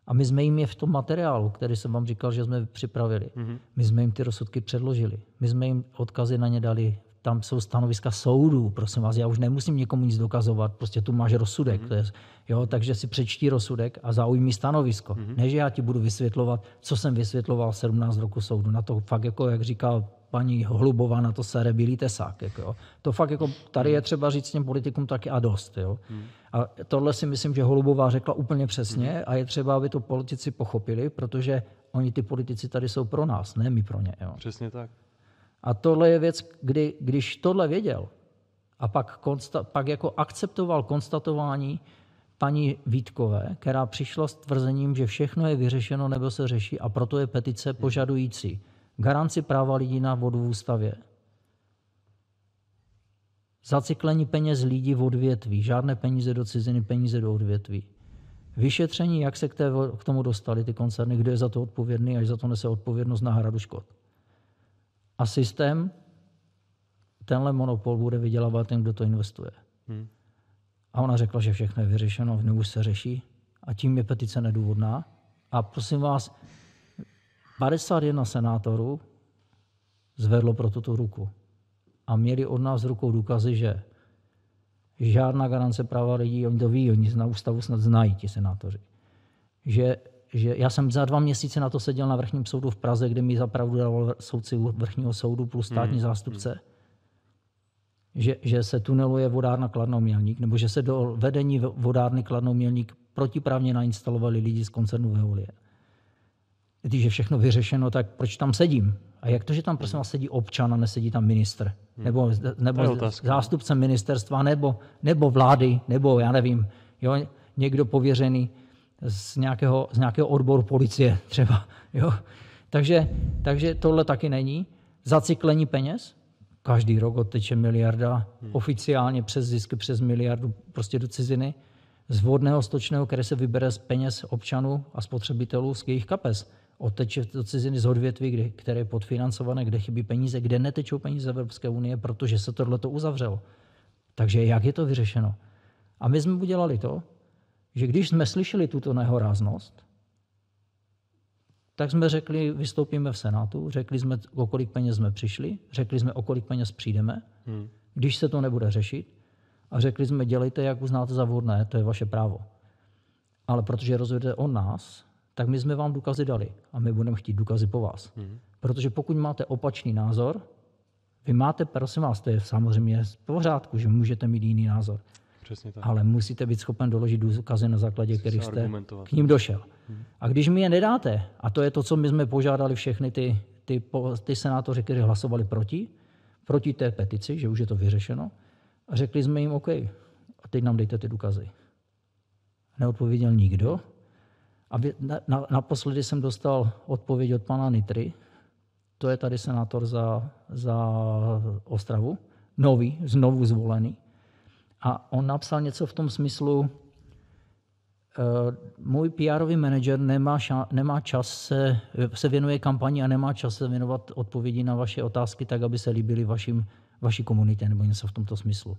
A my jsme jim je v tom materiálu, který jsem vám říkal, že jsme připravili, mm-hmm. my jsme jim ty rozsudky předložili. My jsme jim odkazy na ně dali tam jsou stanoviska soudů, prosím vás, já už nemusím někomu nic dokazovat, prostě tu máš rozsudek, mm-hmm. to je, jo, takže si přečti rozsudek a zaujmi stanovisko. Mm-hmm. Ne, že já ti budu vysvětlovat, co jsem vysvětloval 17 roku soudu, na to fakt jako, jak říkal paní Hlubová, na to se rebilí tesák, jako, jo. To fakt jako, tady je mhm. třeba říct těm politikům taky a dost, jo. Mm-hmm. A tohle si myslím, že Holubová řekla úplně přesně mm-hmm. a je třeba, aby to politici pochopili, protože oni, ty politici tady jsou pro nás, ne my pro ně, jo. Přesně tak. A tohle je věc, kdy, když tohle věděl a pak, konsta, pak jako akceptoval konstatování paní Vítkové, která přišla s tvrzením, že všechno je vyřešeno nebo se řeší a proto je petice požadující garanci práva lidí na vodu v ústavě, zaciklení peněz lidí v odvětví, žádné peníze do ciziny, peníze do odvětví, vyšetření, jak se k, té, k tomu dostali ty koncerny, kdo je za to odpovědný, až za to nese odpovědnost na hradu škod. A systém tenhle monopol bude vydělávat ten, kdo to investuje. Hmm. A ona řekla, že všechno je vyřešeno, v se řeší a tím je petice nedůvodná. A prosím vás, 51 senátorů zvedlo pro tuto ruku. A měli od nás rukou důkazy, že žádná garance práva lidí, oni to ví, oni na ústavu snad znají ti senátoři, že že já jsem za dva měsíce na to seděl na vrchním soudu v Praze, kde mi zapravdu dával soudci vrchního soudu plus hmm, státní hmm. zástupce. Že, že se tuneluje vodárna Kladnou mělník nebo že se do vedení vodárny Kladnou mělník protiprávně nainstalovali lidi z koncernu Veolie. Když je všechno vyřešeno, tak proč tam sedím? A jak to, že tam prosím vás sedí občan a nesedí tam ministr? Hmm. Nebo, nebo zástupce ministerstva, nebo, nebo vlády, nebo já nevím, jo, někdo pověřený z nějakého, z nějakého odboru policie třeba. Jo? Takže, takže tohle taky není. Zacyklení peněz. Každý rok odteče miliarda, hmm. oficiálně přes zisky přes miliardu prostě do ciziny. Z vodného stočného, které se vybere z peněz občanů a spotřebitelů z jejich kapes. Odteče do ciziny z odvětví, kde, které je podfinancované, kde chybí peníze, kde netečou peníze z Evropské unie, protože se tohle to uzavřelo. Takže jak je to vyřešeno? A my jsme udělali to, že když jsme slyšeli tuto nehoráznost, tak jsme řekli, vystoupíme v Senátu, řekli jsme, o kolik peněz jsme přišli, řekli jsme, o kolik peněz přijdeme, hmm. když se to nebude řešit, a řekli jsme, dělejte, jak uznáte za vhodné, to je vaše právo. Ale protože rozhodujete o nás, tak my jsme vám důkazy dali a my budeme chtít důkazy po vás. Hmm. Protože pokud máte opačný názor, vy máte, prosím vás, to je samozřejmě v pořádku, že můžete mít jiný názor. Přesně tak. Ale musíte být schopen doložit důkazy, na základě kterých jste k ním došel. Hmm. A když mi je nedáte, a to je to, co my jsme požádali všechny ty, ty, ty senátoři, kteří hlasovali proti, proti té petici, že už je to vyřešeno, a řekli jsme jim OK, a teď nám dejte ty důkazy. Neodpověděl nikdo. A na, na, naposledy jsem dostal odpověď od pana Nitry, to je tady senátor za, za Ostravu, nový, znovu zvolený. A on napsal něco v tom smyslu, eh, můj pr manažer nemá, ša- nemá čas, se, se věnuje kampani a nemá čas se věnovat odpovědi na vaše otázky tak, aby se líbily vašim, vaší komunitě nebo něco v tomto smyslu.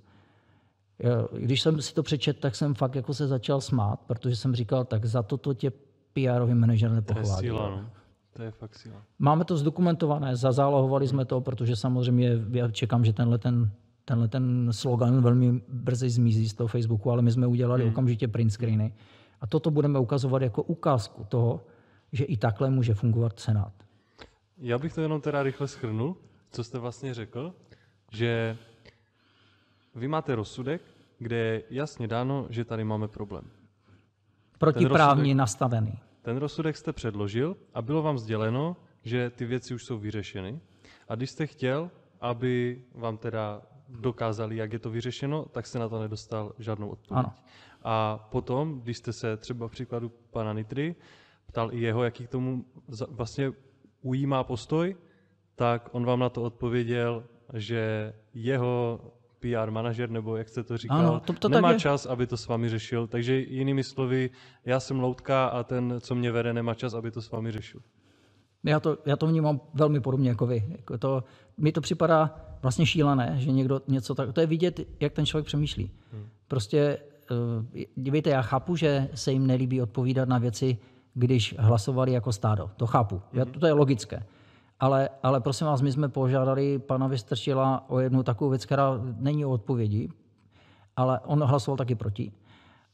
Eh, když jsem si to přečet, tak jsem fakt jako se začal smát, protože jsem říkal, tak za toto tě pr manažer nepochválí. To je síla, no. To je fakt síla. Máme to zdokumentované, zazálohovali jsme to, protože samozřejmě já čekám, že tenhle ten tenhle ten slogan velmi brzy zmizí z toho Facebooku, ale my jsme udělali hmm. okamžitě print screeny. A toto budeme ukazovat jako ukázku toho, že i takhle může fungovat Senát. Já bych to jenom teda rychle schrnul, co jste vlastně řekl, že vy máte rozsudek, kde je jasně dáno, že tady máme problém. Protiprávně nastavený. Ten rozsudek jste předložil a bylo vám sděleno, že ty věci už jsou vyřešeny. A když jste chtěl, aby vám teda dokázali, jak je to vyřešeno, tak se na to nedostal žádnou odpověď. Ano. A potom, když jste se třeba v příkladu pana Nitry ptal i jeho, jaký k tomu vlastně ujímá postoj, tak on vám na to odpověděl, že jeho PR manažer, nebo jak jste to říkal, ano, to, to nemá je. čas, aby to s vámi řešil. Takže jinými slovy, já jsem loutka a ten, co mě vede, nemá čas, aby to s vámi řešil. No já to, já to vnímám velmi podobně jako vy. Jako to, mi to připadá vlastně šílené, že někdo něco tak... To je vidět, jak ten člověk přemýšlí. Hmm. Prostě, dívejte, eh, já chápu, že se jim nelíbí odpovídat na věci, když hlasovali jako stádo. To chápu. Já, to, hmm. to je logické. Ale, ale prosím vás, my jsme požádali pana Vystrčila o jednu takovou věc, která není o odpovědi, ale on hlasoval taky proti.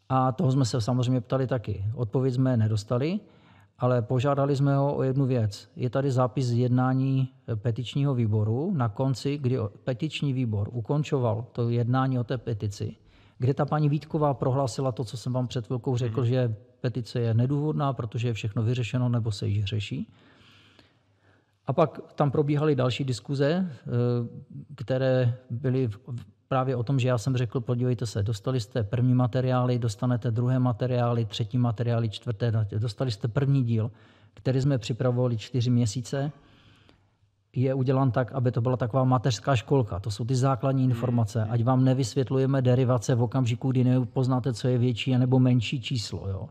A toho jsme se samozřejmě ptali taky. Odpověď jsme nedostali ale požádali jsme ho o jednu věc. Je tady zápis z jednání eh, petičního výboru na konci, kdy petiční výbor ukončoval to jednání o té petici, kde ta paní Vítková prohlásila to, co jsem vám před chvilkou řekl, mhm. že petice je nedůvodná, protože je všechno vyřešeno nebo se již řeší. A pak tam probíhaly další diskuze, eh, které byly právě o tom, že já jsem řekl, podívejte se, dostali jste první materiály, dostanete druhé materiály, třetí materiály, čtvrté, dostali jste první díl, který jsme připravovali čtyři měsíce, je udělan tak, aby to byla taková mateřská školka. To jsou ty základní hmm, informace. Hmm. Ať vám nevysvětlujeme derivace v okamžiku, kdy nepoznáte, co je větší nebo menší číslo. Jo.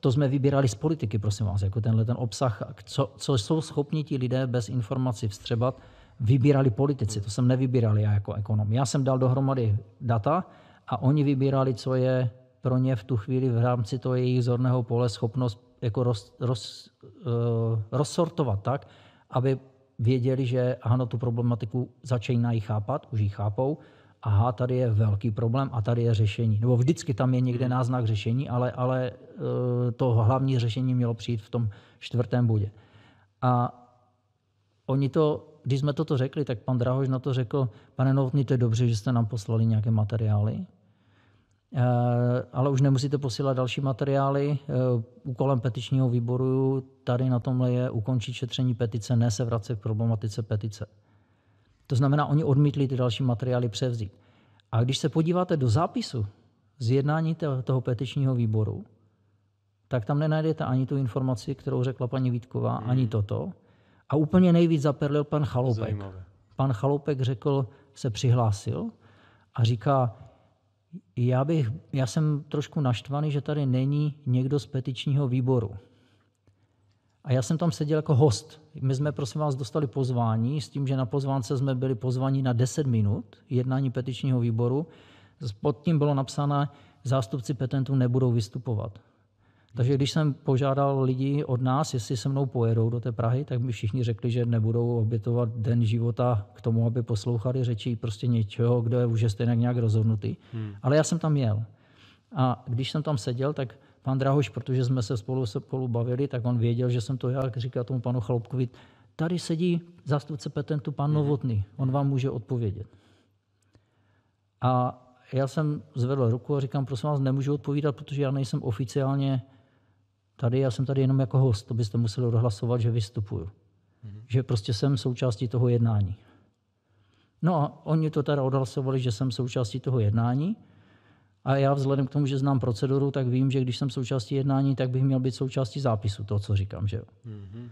To jsme vybírali z politiky, prosím vás, jako tenhle ten obsah, co, co jsou schopni ti lidé bez informací vstřebat, vybírali politici, to jsem nevybíral já jako ekonom. Já jsem dal dohromady data a oni vybírali, co je pro ně v tu chvíli v rámci toho jejich zorného pole schopnost jako roz, roz, uh, rozsortovat tak, aby věděli, že ano, tu problematiku začínají chápat, už ji chápou, aha, tady je velký problém a tady je řešení. Nebo vždycky tam je někde hmm. náznak řešení, ale, ale eh, to hlavní řešení mělo přijít v tom čtvrtém bodě. A oni to když jsme toto řekli, tak pan Drahož na to řekl, pane Novotný, to je dobře, že jste nám poslali nějaké materiály, eh, ale už nemusíte posílat další materiály. Eh, úkolem petičního výboru tady na tomhle je ukončit šetření petice, ne se vracet k problematice petice. To znamená, oni odmítli ty další materiály převzít. A když se podíváte do zápisu z jednání toho petičního výboru, tak tam nenajdete ani tu informaci, kterou řekla paní Vítková, ani hmm. toto. A úplně nejvíc zaperlil pan Chaloupek. Zajímavé. Pan Chaloupek řekl, se přihlásil a říká, já, bych, já jsem trošku naštvaný, že tady není někdo z petičního výboru. A já jsem tam seděl jako host. My jsme, prosím vás, dostali pozvání s tím, že na pozvánce jsme byli pozváni na 10 minut jednání petičního výboru. Pod tím bylo napsáno, zástupci petentů nebudou vystupovat. Takže když jsem požádal lidi od nás, jestli se mnou pojedou do té Prahy, tak mi všichni řekli, že nebudou obětovat den života k tomu, aby poslouchali řeči prostě něčeho, kdo je už stejně nějak rozhodnutý. Hmm. Ale já jsem tam jel. A když jsem tam seděl, tak pan Drahoš, protože jsme se spolu, spolu bavili, tak on věděl, že jsem to já, říkal tomu panu Chalupkovi, tady sedí zástupce petentu pan hmm. Novotný, on vám může odpovědět. A já jsem zvedl ruku a říkám, prosím vás, nemůžu odpovídat, protože já nejsem oficiálně Tady já jsem tady jenom jako host, to byste museli odhlasovat, že vystupuju. Mm-hmm. Že prostě jsem součástí toho jednání. No a oni to teda odhlasovali, že jsem součástí toho jednání. A já vzhledem k tomu, že znám proceduru, tak vím, že když jsem součástí jednání, tak bych měl být součástí zápisu toho, co říkám. Že jo? Mm-hmm.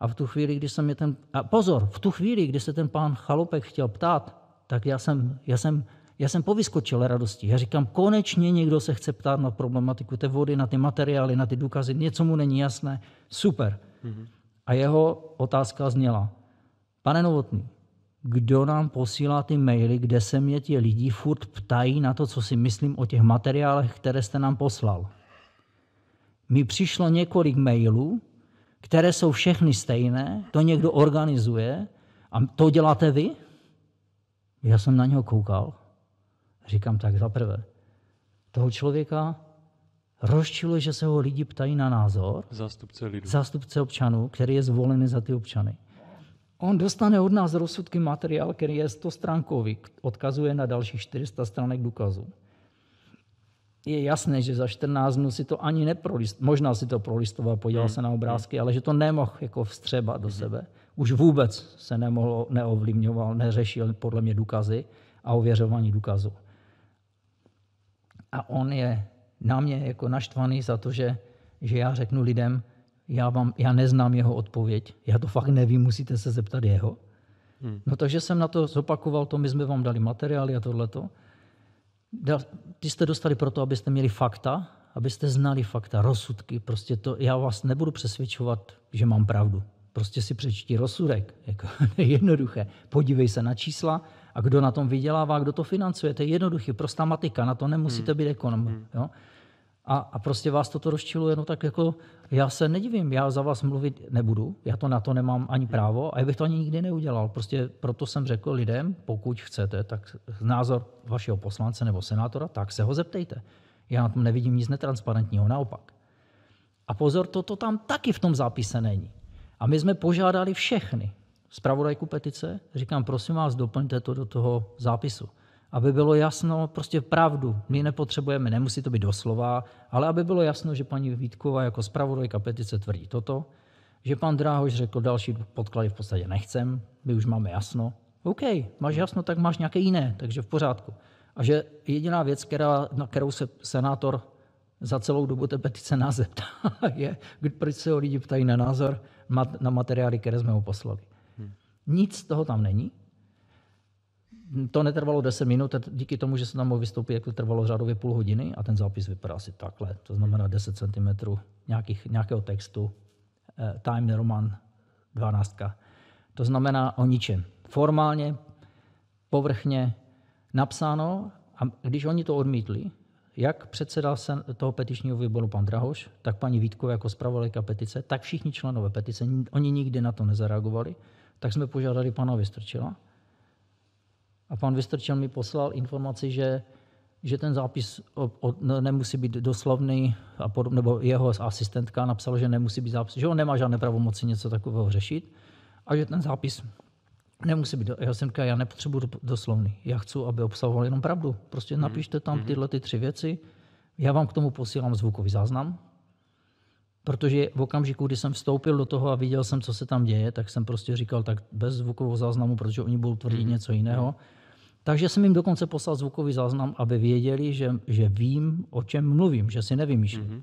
A v tu chvíli, kdy jsem je ten... A pozor, v tu chvíli, kdy se ten pán Chalopek chtěl ptát, tak já jsem, já jsem já jsem povyskočil radostí. Já říkám, konečně někdo se chce ptát na problematiku té vody, na ty materiály, na ty důkazy, něco mu není jasné. Super. Mm-hmm. A jeho otázka zněla, pane Novotný, kdo nám posílá ty maily, kde se mě ti lidi furt ptají na to, co si myslím o těch materiálech, které jste nám poslal. Mi přišlo několik mailů, které jsou všechny stejné, to někdo organizuje a to děláte vy? Já jsem na něho koukal říkám tak, za prvé, toho člověka rozčiluje, že se ho lidi ptají na názor. Zástupce lidu. Zástupce občanů, který je zvolený za ty občany. On dostane od nás rozsudky materiál, který je 100 stránkový, odkazuje na dalších 400 stránek důkazů. Je jasné, že za 14 dnů si to ani neprolistoval, možná si to prolistoval, podíval mm, se na mm. obrázky, ale že to nemohl jako vstřebat do sebe. Už vůbec se nemohl, neovlivňoval, neřešil podle mě důkazy a ověřování důkazů a on je na mě jako naštvaný za to, že, že já řeknu lidem, já, vám, já neznám jeho odpověď, já to fakt nevím, musíte se zeptat jeho. Hmm. No takže jsem na to zopakoval to, my jsme vám dali materiály a tohleto. Ty jste dostali proto, abyste měli fakta, abyste znali fakta, rozsudky, prostě to, já vás nebudu přesvědčovat, že mám pravdu prostě si přečti rozsudek. Jako, jednoduché. Podívej se na čísla a kdo na tom vydělává, kdo to financuje. To je jednoduché, prostá matika, na to nemusíte hmm. být ekonom. Hmm. Jo? A, a prostě vás toto rozčiluje, no tak jako já se nedivím, já za vás mluvit nebudu, já to na to nemám ani právo a já bych to ani nikdy neudělal. Prostě proto jsem řekl lidem, pokud chcete, tak názor vašeho poslance nebo senátora, tak se ho zeptejte. Já na tom nevidím nic netransparentního, naopak. A pozor, to, to tam taky v tom zápise není. A my jsme požádali všechny, zpravodajku petice, říkám, prosím vás, doplňte to do toho zápisu. Aby bylo jasno, prostě pravdu, my nepotřebujeme, nemusí to být doslova, ale aby bylo jasno, že paní Vítková jako zpravodajka petice tvrdí toto, že pan Dráhoš řekl, další podklady v podstatě nechcem, my už máme jasno. OK, máš jasno, tak máš nějaké jiné, takže v pořádku. A že jediná věc, která, na kterou se senátor za celou dobu té petice nás zeptá, je, proč se ho lidi ptají na názor mat, na materiály, které jsme mu poslali. Hmm. Nic z toho tam není. To netrvalo 10 minut, díky tomu, že se tam mohl vystoupit, jak to trvalo řádově půl hodiny a ten zápis vypadá asi takhle, to znamená 10 cm nějakých, nějakého textu, eh, Time Roman 12. To znamená o ničem. Formálně, povrchně napsáno a když oni to odmítli, jak předseda toho petičního výboru pan Drahoš, tak paní Vítková jako zpravodajka petice, tak všichni členové petice, oni nikdy na to nezareagovali, tak jsme požádali pana Vystrčila. A pan Vystrčil mi poslal informaci, že, že ten zápis o, o, nemusí být doslovný, a pod, nebo jeho asistentka napsala, že nemusí být zápis, že on nemá žádné pravomoci něco takového řešit a že ten zápis Nemusí být. Já jsem říkal, já nepotřebuji doslovný. Já chci, aby obsahoval jenom pravdu. Prostě hmm. napište tam mhm. tyhle ty tři věci. Já vám k tomu posílám zvukový záznam, protože v okamžiku, kdy jsem vstoupil do toho a viděl jsem, co se tam děje, tak jsem prostě říkal, tak bez zvukového záznamu, protože oni budou tvrdit hmm. něco jiného. Mhm. Takže jsem jim dokonce poslal zvukový záznam, aby věděli, že, že vím, o čem mluvím, že si nevymýšlím. Hmm.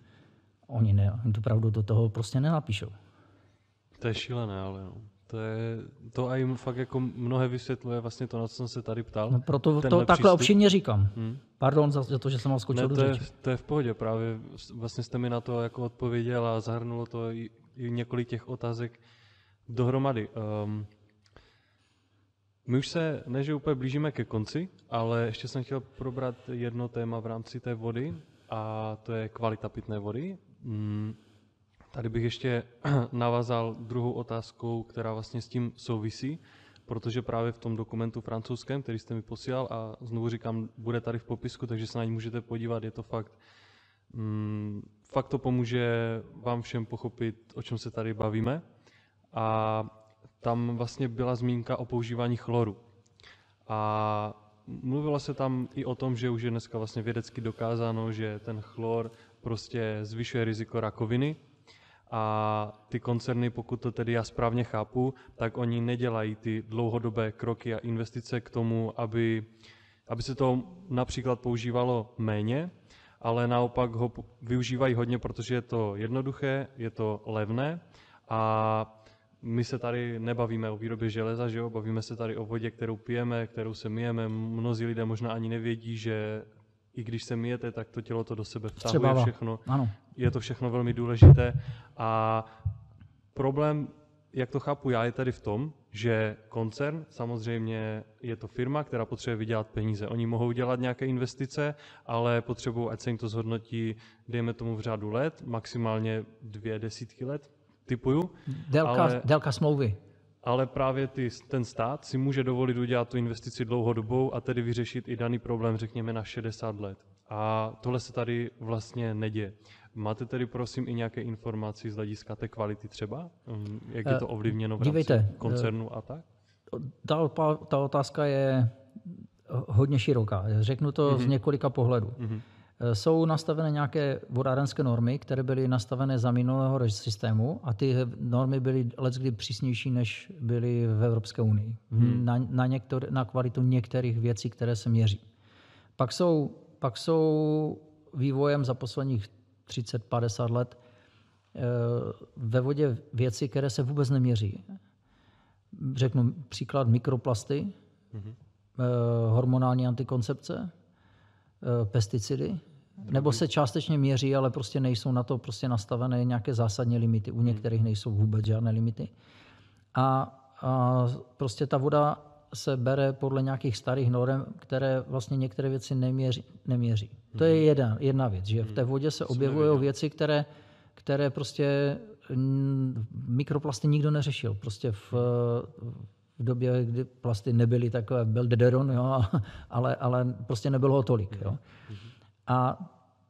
Oni ne, oni tu pravdu do toho prostě nenapíšou. To je šílené, ale jo. No. To, je, to a jim fakt jako mnohé vysvětluje vlastně to, na co jsem se tady ptal. No proto to takhle přístup. říkám. Hmm. Pardon za, to, že jsem vás skočil ne, to, je, to je v pohodě, právě vlastně jste mi na to jako odpověděl a zahrnulo to i, i několik těch otázek dohromady. Um, my už se, ne že úplně blížíme ke konci, ale ještě jsem chtěl probrat jedno téma v rámci té vody a to je kvalita pitné vody. Mm Tady bych ještě navázal druhou otázkou, která vlastně s tím souvisí, protože právě v tom dokumentu francouzském, který jste mi posílal, a znovu říkám, bude tady v popisku, takže se na ní můžete podívat, je to fakt, mm, fakt to pomůže vám všem pochopit, o čem se tady bavíme. A tam vlastně byla zmínka o používání chloru. A mluvilo se tam i o tom, že už je dneska vlastně vědecky dokázáno, že ten chlor prostě zvyšuje riziko rakoviny, a ty koncerny, pokud to tedy já správně chápu, tak oni nedělají ty dlouhodobé kroky a investice k tomu, aby, aby se to například používalo méně, ale naopak ho využívají hodně, protože je to jednoduché, je to levné a my se tady nebavíme o výrobě železa, že jo? bavíme se tady o vodě, kterou pijeme, kterou se myjeme. Mnozí lidé možná ani nevědí, že i když se mijete, tak to tělo to do sebe vtahuje Třeba. všechno. Ano. Je to všechno velmi důležité a problém, jak to chápu já, je tady v tom, že koncern, samozřejmě je to firma, která potřebuje vydělat peníze. Oni mohou dělat nějaké investice, ale potřebují, ať se jim to zhodnotí, dejme tomu v řádu let, maximálně dvě desítky let, typuju. Délka, ale... délka smlouvy ale právě ty, ten stát si může dovolit udělat tu investici dlouhodobou a tedy vyřešit i daný problém, řekněme, na 60 let. A tohle se tady vlastně neděje. Máte tedy prosím i nějaké informace z hlediska té kvality třeba? Mm, jak je eh, to ovlivněno v rámci Dívejte, eh, koncernu a tak? Ta, ta otázka je hodně široká. Řeknu to mm-hmm. z mhm. několika pohledů. Mm-hmm. Eh, jsou nastavené nějaké vodárenské normy, které byly nastavené za minulého systému a ty normy byly leckdy přísnější, než byly v Evropské unii. Hmm. Na, na, některé, na kvalitu některých věcí, které se měří. Pak jsou, pak jsou vývojem za posledních 30-50 let eh, ve vodě věci, které se vůbec neměří. Řeknu příklad mikroplasty, mm-hmm. hormonální antikoncepce, pesticidy, nebo se částečně měří, ale prostě nejsou na to prostě nastavené nějaké zásadní limity. U hmm. některých nejsou vůbec žádné limity. A, a prostě ta voda se bere podle nějakých starých norm, které vlastně některé věci neměří. neměří. To je hmm. jedna, jedna věc, že v té hmm. vodě se objevují věci, které, které prostě mikroplasty nikdo neřešil. Prostě v, v době, kdy plasty nebyly takové, byl dederon, jo, ale, ale prostě nebylo ho tolik. Jo. A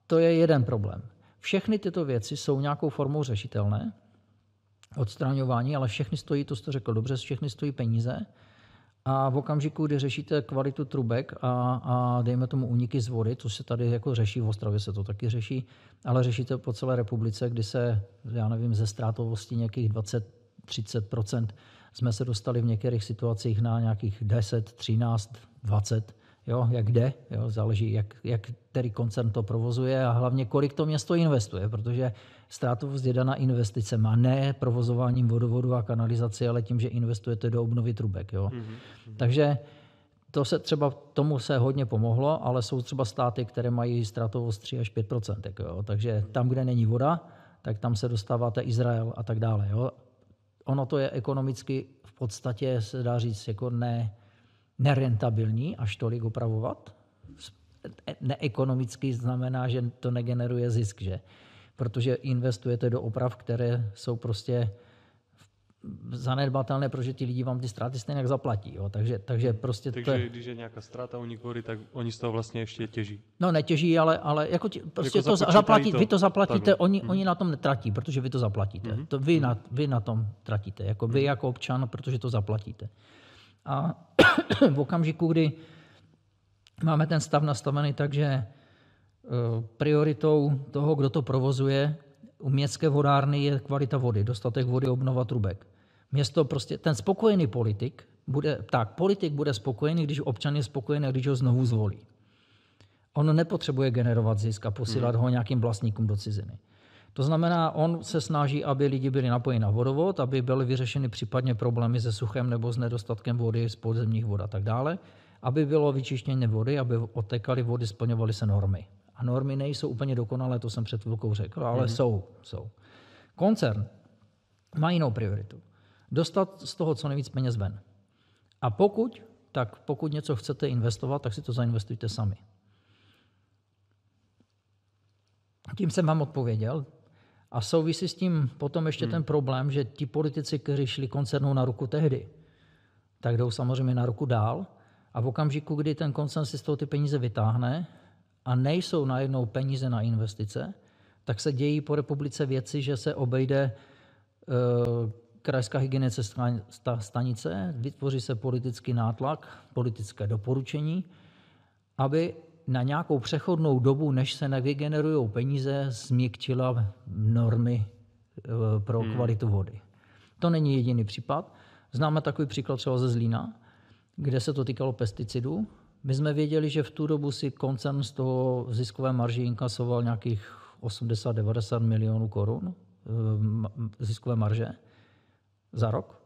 to je jeden problém. Všechny tyto věci jsou nějakou formou řešitelné, odstraňování, ale všechny stojí, to jste řekl dobře, všechny stojí peníze. A v okamžiku, kdy řešíte kvalitu trubek a, a dejme tomu úniky z vody, to se tady jako řeší, v Ostravě se to taky řeší, ale řešíte po celé republice, kdy se, já nevím, ze ztrátovosti nějakých 20-30 jsme se dostali v některých situacích na nějakých 10, 13, 20 jo, jak jde, jo, záleží, jak, jak který koncern to provozuje a hlavně kolik to město investuje, protože ztrátovost je daná investicema, ne provozováním vodovodu a kanalizace, ale tím, že investujete do obnovy trubek. Jo. Mm-hmm. Takže to se třeba, tomu se hodně pomohlo, ale jsou třeba státy, které mají ztrátovost 3 až 5 jo. Takže mhm. tam, kde není voda, tak tam se dostáváte Izrael a tak dále. Jo. Ono to je ekonomicky v podstatě, se dá říct, jako ne, nerentabilní až tolik upravovat. Neekonomicky znamená, že to negeneruje zisk, že? Protože investujete do oprav, které jsou prostě zanedbatelné, protože ti lidi vám ty ztráty stejně jak zaplatí. Jo. Takže, takže prostě takže to je... když je nějaká ztráta u Nikory, tak oni z toho vlastně ještě těží. No netěží, ale, ale jako tě, prostě jako to zaplatí, to, vy to zaplatíte, tak, oni, hmm. oni na tom netratí, protože vy to zaplatíte. Hmm. To vy, hmm. na, mhm. vy na tom tratíte, jako vy hmm. jako občan, protože to zaplatíte. A v okamžiku, kdy máme ten stav nastavený tak, že e, prioritou toho, kdo to provozuje, u městské vodárny je kvalita vody, dostatek vody, obnova trubek. Město prostě, ten spokojený politik bude, tak politik bude spokojený, když občan je spokojený a když ho znovu zvolí. On nepotřebuje generovat zisk a posílat hmm. ho nějakým vlastníkům do ciziny. To znamená, on se snaží, aby lidi byli napojeni na vodovod, aby byly vyřešeny případně problémy se suchem nebo s nedostatkem vody z podzemních vod a tak dále, aby bylo vyčištění vody, aby otekaly vody, splňovaly se normy. A normy nejsou úplně dokonalé, to jsem před chvilkou řekl, ale mm. jsou, jsou. Koncern má jinou prioritu. Dostat z toho co nejvíc peněz ven. A pokud, tak pokud něco chcete investovat, tak si to zainvestujte sami. Tím jsem vám odpověděl. A souvisí s tím potom ještě hmm. ten problém, že ti politici, kteří šli koncernu na ruku tehdy, tak jdou samozřejmě na ruku dál a v okamžiku, kdy ten koncern si z toho ty peníze vytáhne a nejsou najednou peníze na investice, tak se dějí po republice věci, že se obejde e, krajská hygienická stanice, vytvoří se politický nátlak, politické doporučení, aby na nějakou přechodnou dobu, než se nevygenerují peníze, změkčila normy e, pro hmm. kvalitu vody. To není jediný případ. Známe takový příklad třeba ze Zlína, kde se to týkalo pesticidů. My jsme věděli, že v tu dobu si koncern z toho ziskové marži inkasoval nějakých 80-90 milionů korun e, ziskové marže za rok.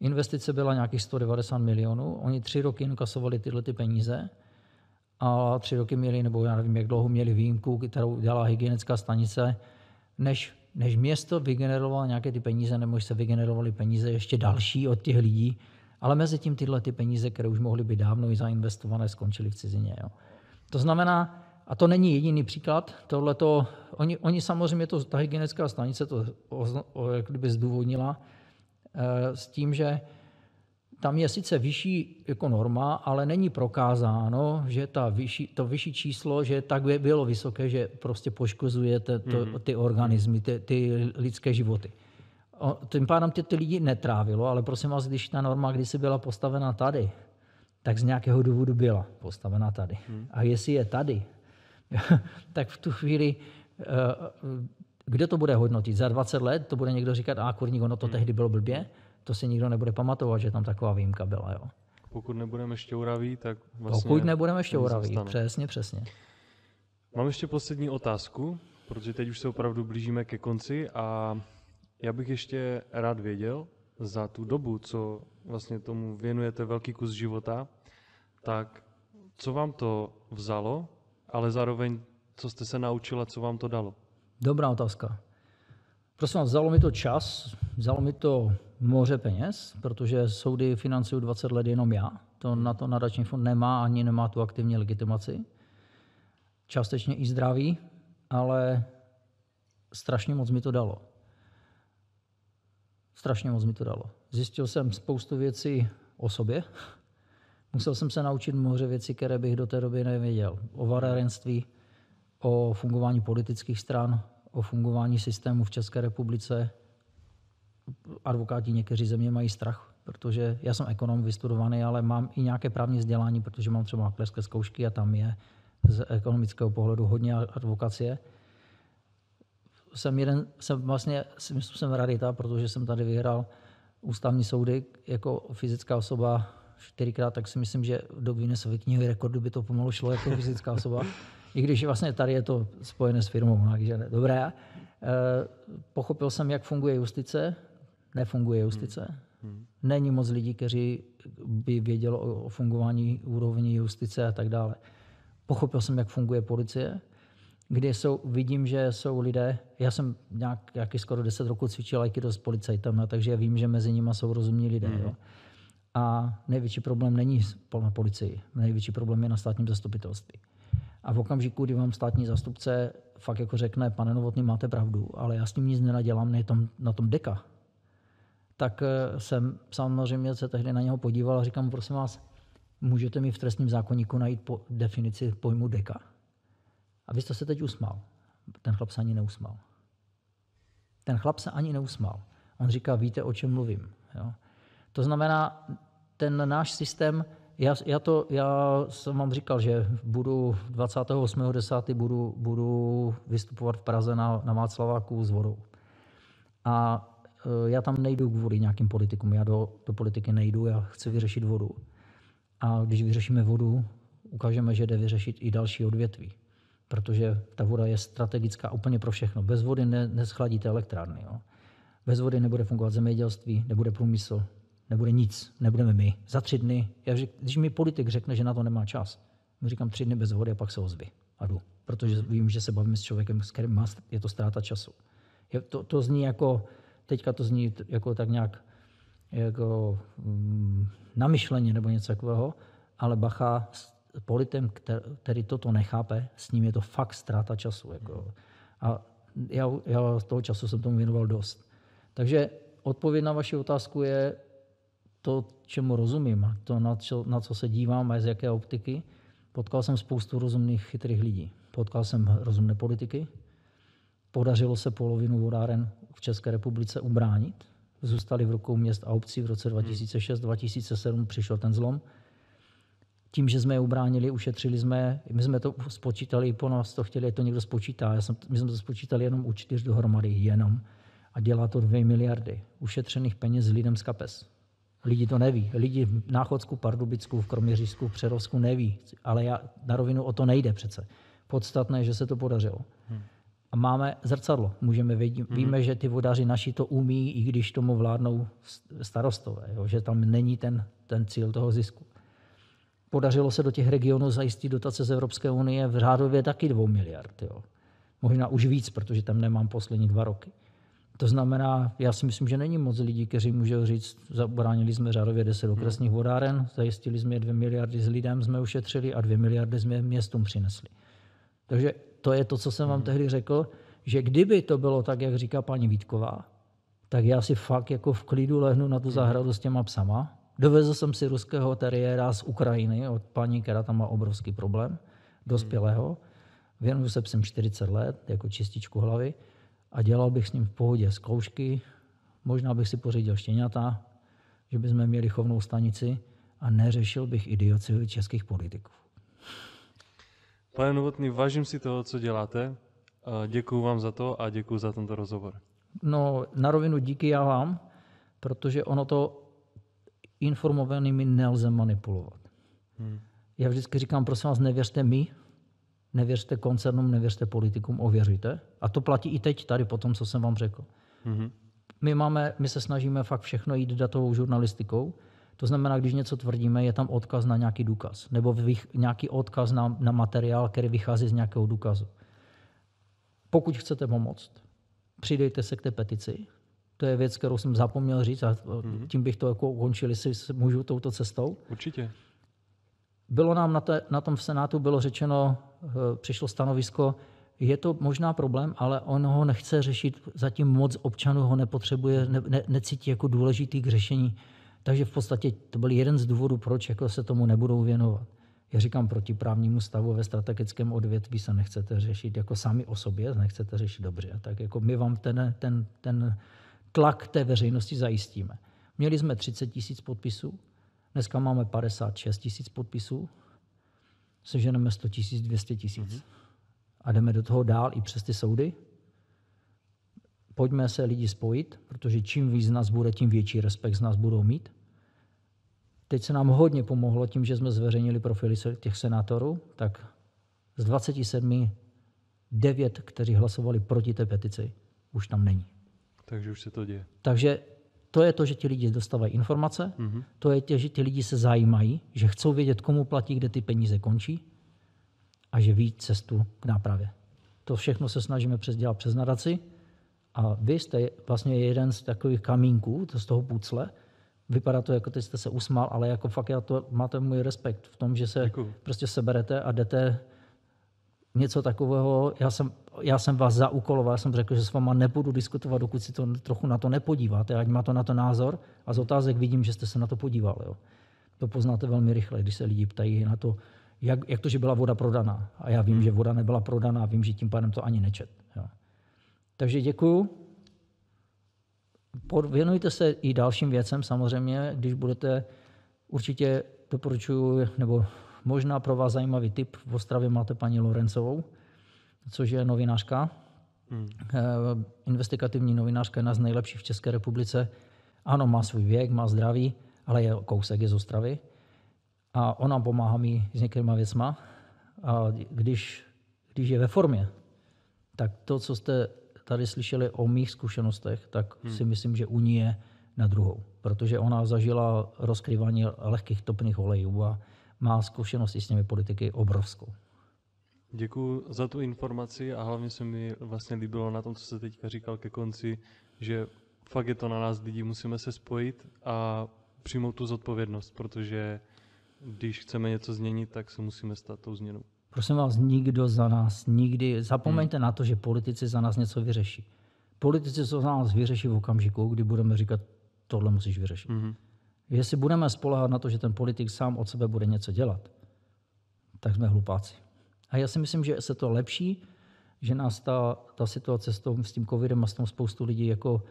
Investice byla nějakých 190 milionů. Oni tři roky inkasovali tyhle ty peníze a tři roky měli, nebo já nevím, jak dlouho měli výjimku, kterou udělala hygienická stanice, než, než město vygenerovalo nějaké ty peníze, nebo se vygenerovaly peníze ještě další od těch lidí, ale mezi tím tyhle ty peníze, které už mohly být dávno i zainvestované, skončily v cizině. Jo. To znamená, a to není jediný příklad, tohleto, oni, oni samozřejmě, to, ta hygienická stanice to o, o, jak kdyby zdůvodnila e, s tím, že tam je sice vyšší jako norma, ale není prokázáno, že ta vyšší, to vyšší číslo, že tak by bylo vysoké, že prostě poškozuje te, to, mhm. ty organismy, ty, ty lidské životy. O, tím pádem ty, ty lidi netrávilo, ale prosím vás, když ta norma kdysi byla postavena tady, tak z nějakého důvodu byla postavena tady. Hmm. A jestli je tady, tak v tu chvíli, eh, kdo to bude hodnotit? Za 20 let to bude někdo říkat, a kurník, ono to mhm. tehdy bylo blbě, to si nikdo nebude pamatovat, že tam taková výjimka byla. Jo. Pokud nebudeme šťouraví, tak vlastně... Pokud nebudeme šťouraví, přesně, přesně. Mám ještě poslední otázku, protože teď už se opravdu blížíme ke konci a já bych ještě rád věděl za tu dobu, co vlastně tomu věnujete velký kus života, tak co vám to vzalo, ale zároveň co jste se naučila, co vám to dalo? Dobrá otázka. Prosím vás, vzalo mi to čas, vzalo mi to moře peněz, protože soudy financují 20 let jenom já. To na to nadační fond nemá, ani nemá tu aktivní legitimaci. Částečně i zdraví, ale strašně moc mi to dalo. Strašně moc mi to dalo. Zjistil jsem spoustu věcí o sobě. Musel jsem se naučit moře věcí, které bych do té doby nevěděl. O varerenství, o fungování politických stran, o fungování systému v České republice, advokáti někteří mě mají strach, protože já jsem ekonom vystudovaný, ale mám i nějaké právní vzdělání, protože mám třeba makléřské zkoušky a tam je z ekonomického pohledu hodně advokacie. Jsem jeden, jsem vlastně, myslím, jsem rarita, protože jsem tady vyhrál ústavní soudy jako fyzická osoba čtyřikrát, tak si myslím, že do Guinnessovy knihy rekordu by to pomalu šlo jako fyzická osoba. I když vlastně tady je to spojené s firmou, takže dobré. Eh, pochopil jsem, jak funguje justice, nefunguje hmm. justice. Hmm. Není moc lidí, kteří by vědělo o fungování úrovní justice a tak dále. Pochopil jsem, jak funguje policie, kde jsou, vidím, že jsou lidé, já jsem nějak, nějaký skoro 10 roků cvičil aikido s policajtama, takže vím, že mezi nimi jsou rozumní lidé. Hmm. Jo? A největší problém není na policii, největší problém je na státním zastupitelství. A v okamžiku, kdy vám státní zastupce fakt jako řekne, pane Novotný, máte pravdu, ale já s tím nic nenadělám, ne tom, na tom deka, tak eh, jsem samozřejmě se tehdy na něho podíval a říkám, prosím vás, můžete mi v trestním zákonníku najít po definici pojmu deka. A vy jste se teď usmál. Ten chlap se ani neusmál. Ten chlap se ani neusmál. On říká, víte, o čem mluvím. Jo? To znamená, ten náš systém, já, já, to, já jsem vám říkal, že budu 28.10. Budu, budu vystupovat v Praze na, na Václaváku s vodou. A Eh, já tam nejdu kvůli nějakým politikům, já do, do politiky nejdu, já chci vyřešit vodu. A když vyřešíme vodu, ukážeme, že jde vyřešit i další odvětví, protože ta voda je strategická úplně pro všechno. Bez vody ne, neschladíte elektrárny. Jo? Bez vody nebude fungovat zemědělství, nebude průmysl, nebude nic, nebudeme my. Za tři dny, já, když mi politik řekne, že na to nemá čas, mu říkám tři dny bez vody a pak se ozvy a jdu. Protože vím, že se bavím s člověkem, s kterým má, je to ztráta času. Je, to, to zní jako teďka to zní jako tak nějak jako na mm, namyšleně nebo něco takového, ale bacha s politem, který toto nechápe, s ním je to fakt ztráta času. Jako. A já, já z toho času jsem tomu věnoval dost. Takže odpověď na vaši otázku je to, čemu rozumím, to, na co, na co se dívám a z jaké optiky. Potkal jsem spoustu rozumných, chytrých lidí. Potkal jsem rozumné politiky. Podařilo se polovinu vodáren v České republice ubránit. zůstali v rukou měst a obcí v roce 2006-2007, hmm. přišel ten zlom. Tím, že jsme je ubránili, ušetřili jsme, my jsme to spočítali, po nás to chtěli, to někdo spočítá. Já jsem, my jsme to spočítali jenom u čtyř dohromady, jenom. A dělá to 2 miliardy ušetřených peněz lidem z kapes. Lidi to neví. Lidi v Náchodsku, Pardubicku, v Kroměřížsku, v Přerovsku neví. Ale já na rovinu o to nejde přece. Podstatné je, že se to podařilo. Hmm a máme zrcadlo. Můžeme vidí, mm-hmm. Víme, že ty vodaři naši to umí, i když tomu vládnou starostové, jo? že tam není ten, ten cíl toho zisku. Podařilo se do těch regionů zajistit dotace z Evropské unie v řádově taky dvou miliard. Jo? Možná už víc, protože tam nemám poslední dva roky. To znamená, já si myslím, že není moc lidí, kteří můžou říct, zabránili jsme řádově 10 mhm. okresních vodáren, zajistili jsme 2 miliardy s lidem, jsme ušetřili a 2 miliardy jsme městům přinesli. Takže to je to, co jsem vám mhm. tehdy řekl, že kdyby to bylo tak, jak říká paní Vítková, tak já si fakt jako v klidu lehnu na tu mhm. zahradu s těma psama. Dovezl jsem si ruského teriéra z Ukrajiny od paní, která tam má obrovský problém, dospělého. Mhm. Věnuju se psem 40 let, jako čističku hlavy a dělal bych s ním v pohodě zkoušky, možná bych si pořídil štěňata, že bychom měli chovnou stanici a neřešil bych idioci českých politiků. Pane Novotný, vážím si toho, co děláte. Děkuji vám za to a děkuji za tento rozhovor. No, na rovinu díky já vám, protože ono to informovanými nelze manipulovat. Hmm. Já vždycky říkám, prosím vás, nevěřte mi, nevěřte koncernům, nevěřte politikům, ověřujte. A to platí i teď tady po tom, co jsem vám řekl. Hmm. My, máme, my se snažíme fakt všechno jít datovou žurnalistikou, to znamená, když něco tvrdíme, je tam odkaz na nějaký důkaz nebo vych, nějaký odkaz na, na materiál, který vychází z nějakého důkazu. Pokud chcete pomoct, přidejte se k té petici. To je věc, kterou jsem zapomněl říct a mhm. tím bych to jako ukončil, jestli můžu touto cestou. Určitě. Bylo nám na, té, na tom v Senátu bylo řečeno, eh, přišlo stanovisko, je to možná problém, ale on ho nechce řešit, zatím moc občanů ho nepotřebuje, ne, ne, necítí jako důležitý k řešení takže v podstatě to byl jeden z důvodů, proč jako se tomu nebudou věnovat. Já říkám, proti právnímu stavu ve strategickém odvětví se nechcete řešit jako sami o sobě, nechcete řešit dobře. Tak jako my vám ten, ten, ten tlak té veřejnosti zajistíme. Měli jsme 30 tisíc podpisů, dneska máme 56 tisíc podpisů, seženeme 100 tisíc, 200 tisíc. Mhm. A jdeme do toho dál i přes ty soudy, pojďme se lidi spojit, protože čím víc z nás bude, tím větší respekt z nás budou mít. Teď se nám hodně pomohlo tím, že jsme zveřejnili profily těch senátorů, tak z 27 9, kteří hlasovali proti té petici, už tam není. Takže už se to děje. Takže to je to, že ti lidi dostávají informace, mm-hmm. to je to, že ti lidi se zajímají, že chcou vědět, komu platí, kde ty peníze končí a že ví cestu k nápravě. To všechno se snažíme přes dělat přes nadaci. A vy jste vlastně jeden z takových kamínků to z toho pucle. Vypadá to, jako teď jste se usmál, ale jako fakt já to, máte můj respekt v tom, že se Děkuju. prostě seberete a jdete něco takového. Já jsem, já jsem vás zaúkoloval, já jsem řekl, že s váma nebudu diskutovat, dokud si to trochu na to nepodíváte, ať má to na to názor. A z otázek vidím, že jste se na to podíval. Jo. To poznáte velmi rychle, když se lidi ptají na to, jak, jak to, že byla voda prodaná. A já vím, hmm. že voda nebyla prodaná, vím, že tím pádem to ani nečet. Takže děkuju. Věnujte se i dalším věcem samozřejmě, když budete, určitě doporučuju, nebo možná pro vás zajímavý tip, v Ostravě máte paní Lorencovou, což je novinářka, hmm. Eh, investigativní novinářka, jedna z nejlepších v České republice. Ano, má svůj věk, má zdraví, ale je kousek, je z Ostravy. A ona pomáhá mi s některýma věcma. A když, když je ve formě, tak to, co jste tady slyšeli o mých zkušenostech, tak hmm. si myslím, že u ní je na druhou, protože ona zažila rozkrývání lehkých topných olejů a má zkušenosti s těmi politiky obrovskou. Děkuji za tu informaci a hlavně se mi vlastně líbilo na tom, co se teďka říkal ke konci, že fakt je to na nás lidi, musíme se spojit a přijmout tu zodpovědnost, protože když chceme něco změnit, tak se musíme stát tou změnou. Prosím vás, nikdo za nás nikdy, zapomeňte hmm. na to, že politici za nás něco vyřeší. Politici to za nás vyřeší v okamžiku, kdy budeme říkat, tohle musíš vyřešit. Hmm. Jestli budeme spolehat na to, že ten politik sám od sebe bude něco dělat, tak jsme hlupáci. A já si myslím, že se to lepší, že nás ta, ta situace s, tom, s tím covidem a s tom spoustu lidí jako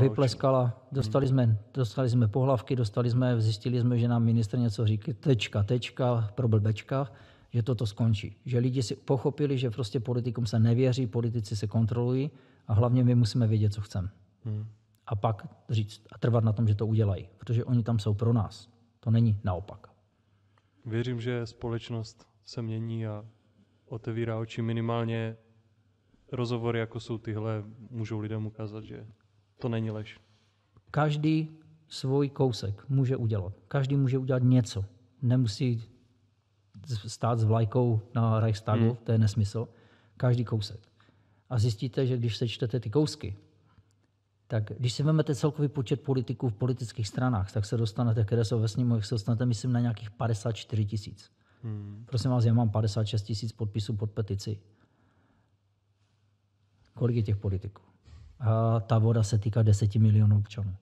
vypleskala. Hmm. Dostali, jsme, dostali jsme pohlavky, dostali jsme, zjistili jsme, že nám minister něco říká, tečka, tečka, pro blbečka že toto skončí. Že lidi si pochopili, že prostě politikům se nevěří, politici se kontrolují a hlavně my musíme vědět, co chceme. Hmm. A pak říct a trvat na tom, že to udělají, protože oni tam jsou pro nás. To není naopak. Věřím, že společnost se mění a otevírá oči minimálně rozhovory, jako jsou tyhle, můžou lidem ukázat, že to není lež. Každý svůj kousek může udělat. Každý může udělat něco. Nemusí stát s vlajkou na Reichstagu, hmm. to je nesmysl, každý kousek. A zjistíte, že když sečtete ty kousky, tak když si vezmete celkový počet politiků v politických stranách, tak se dostanete, které jsou ve sněmovech, se dostanete, myslím, na nějakých 54 tisíc. Hmm. Prosím vás, já mám 56 tisíc podpisů pod petici. Kolik je těch politiků? A ta voda se týká 10 milionů občanů.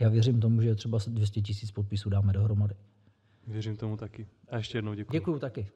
Já věřím tomu, že třeba 200 tisíc podpisů dáme dohromady. Věřím tomu taky. A ještě jednou děkuji. Děkuji taky.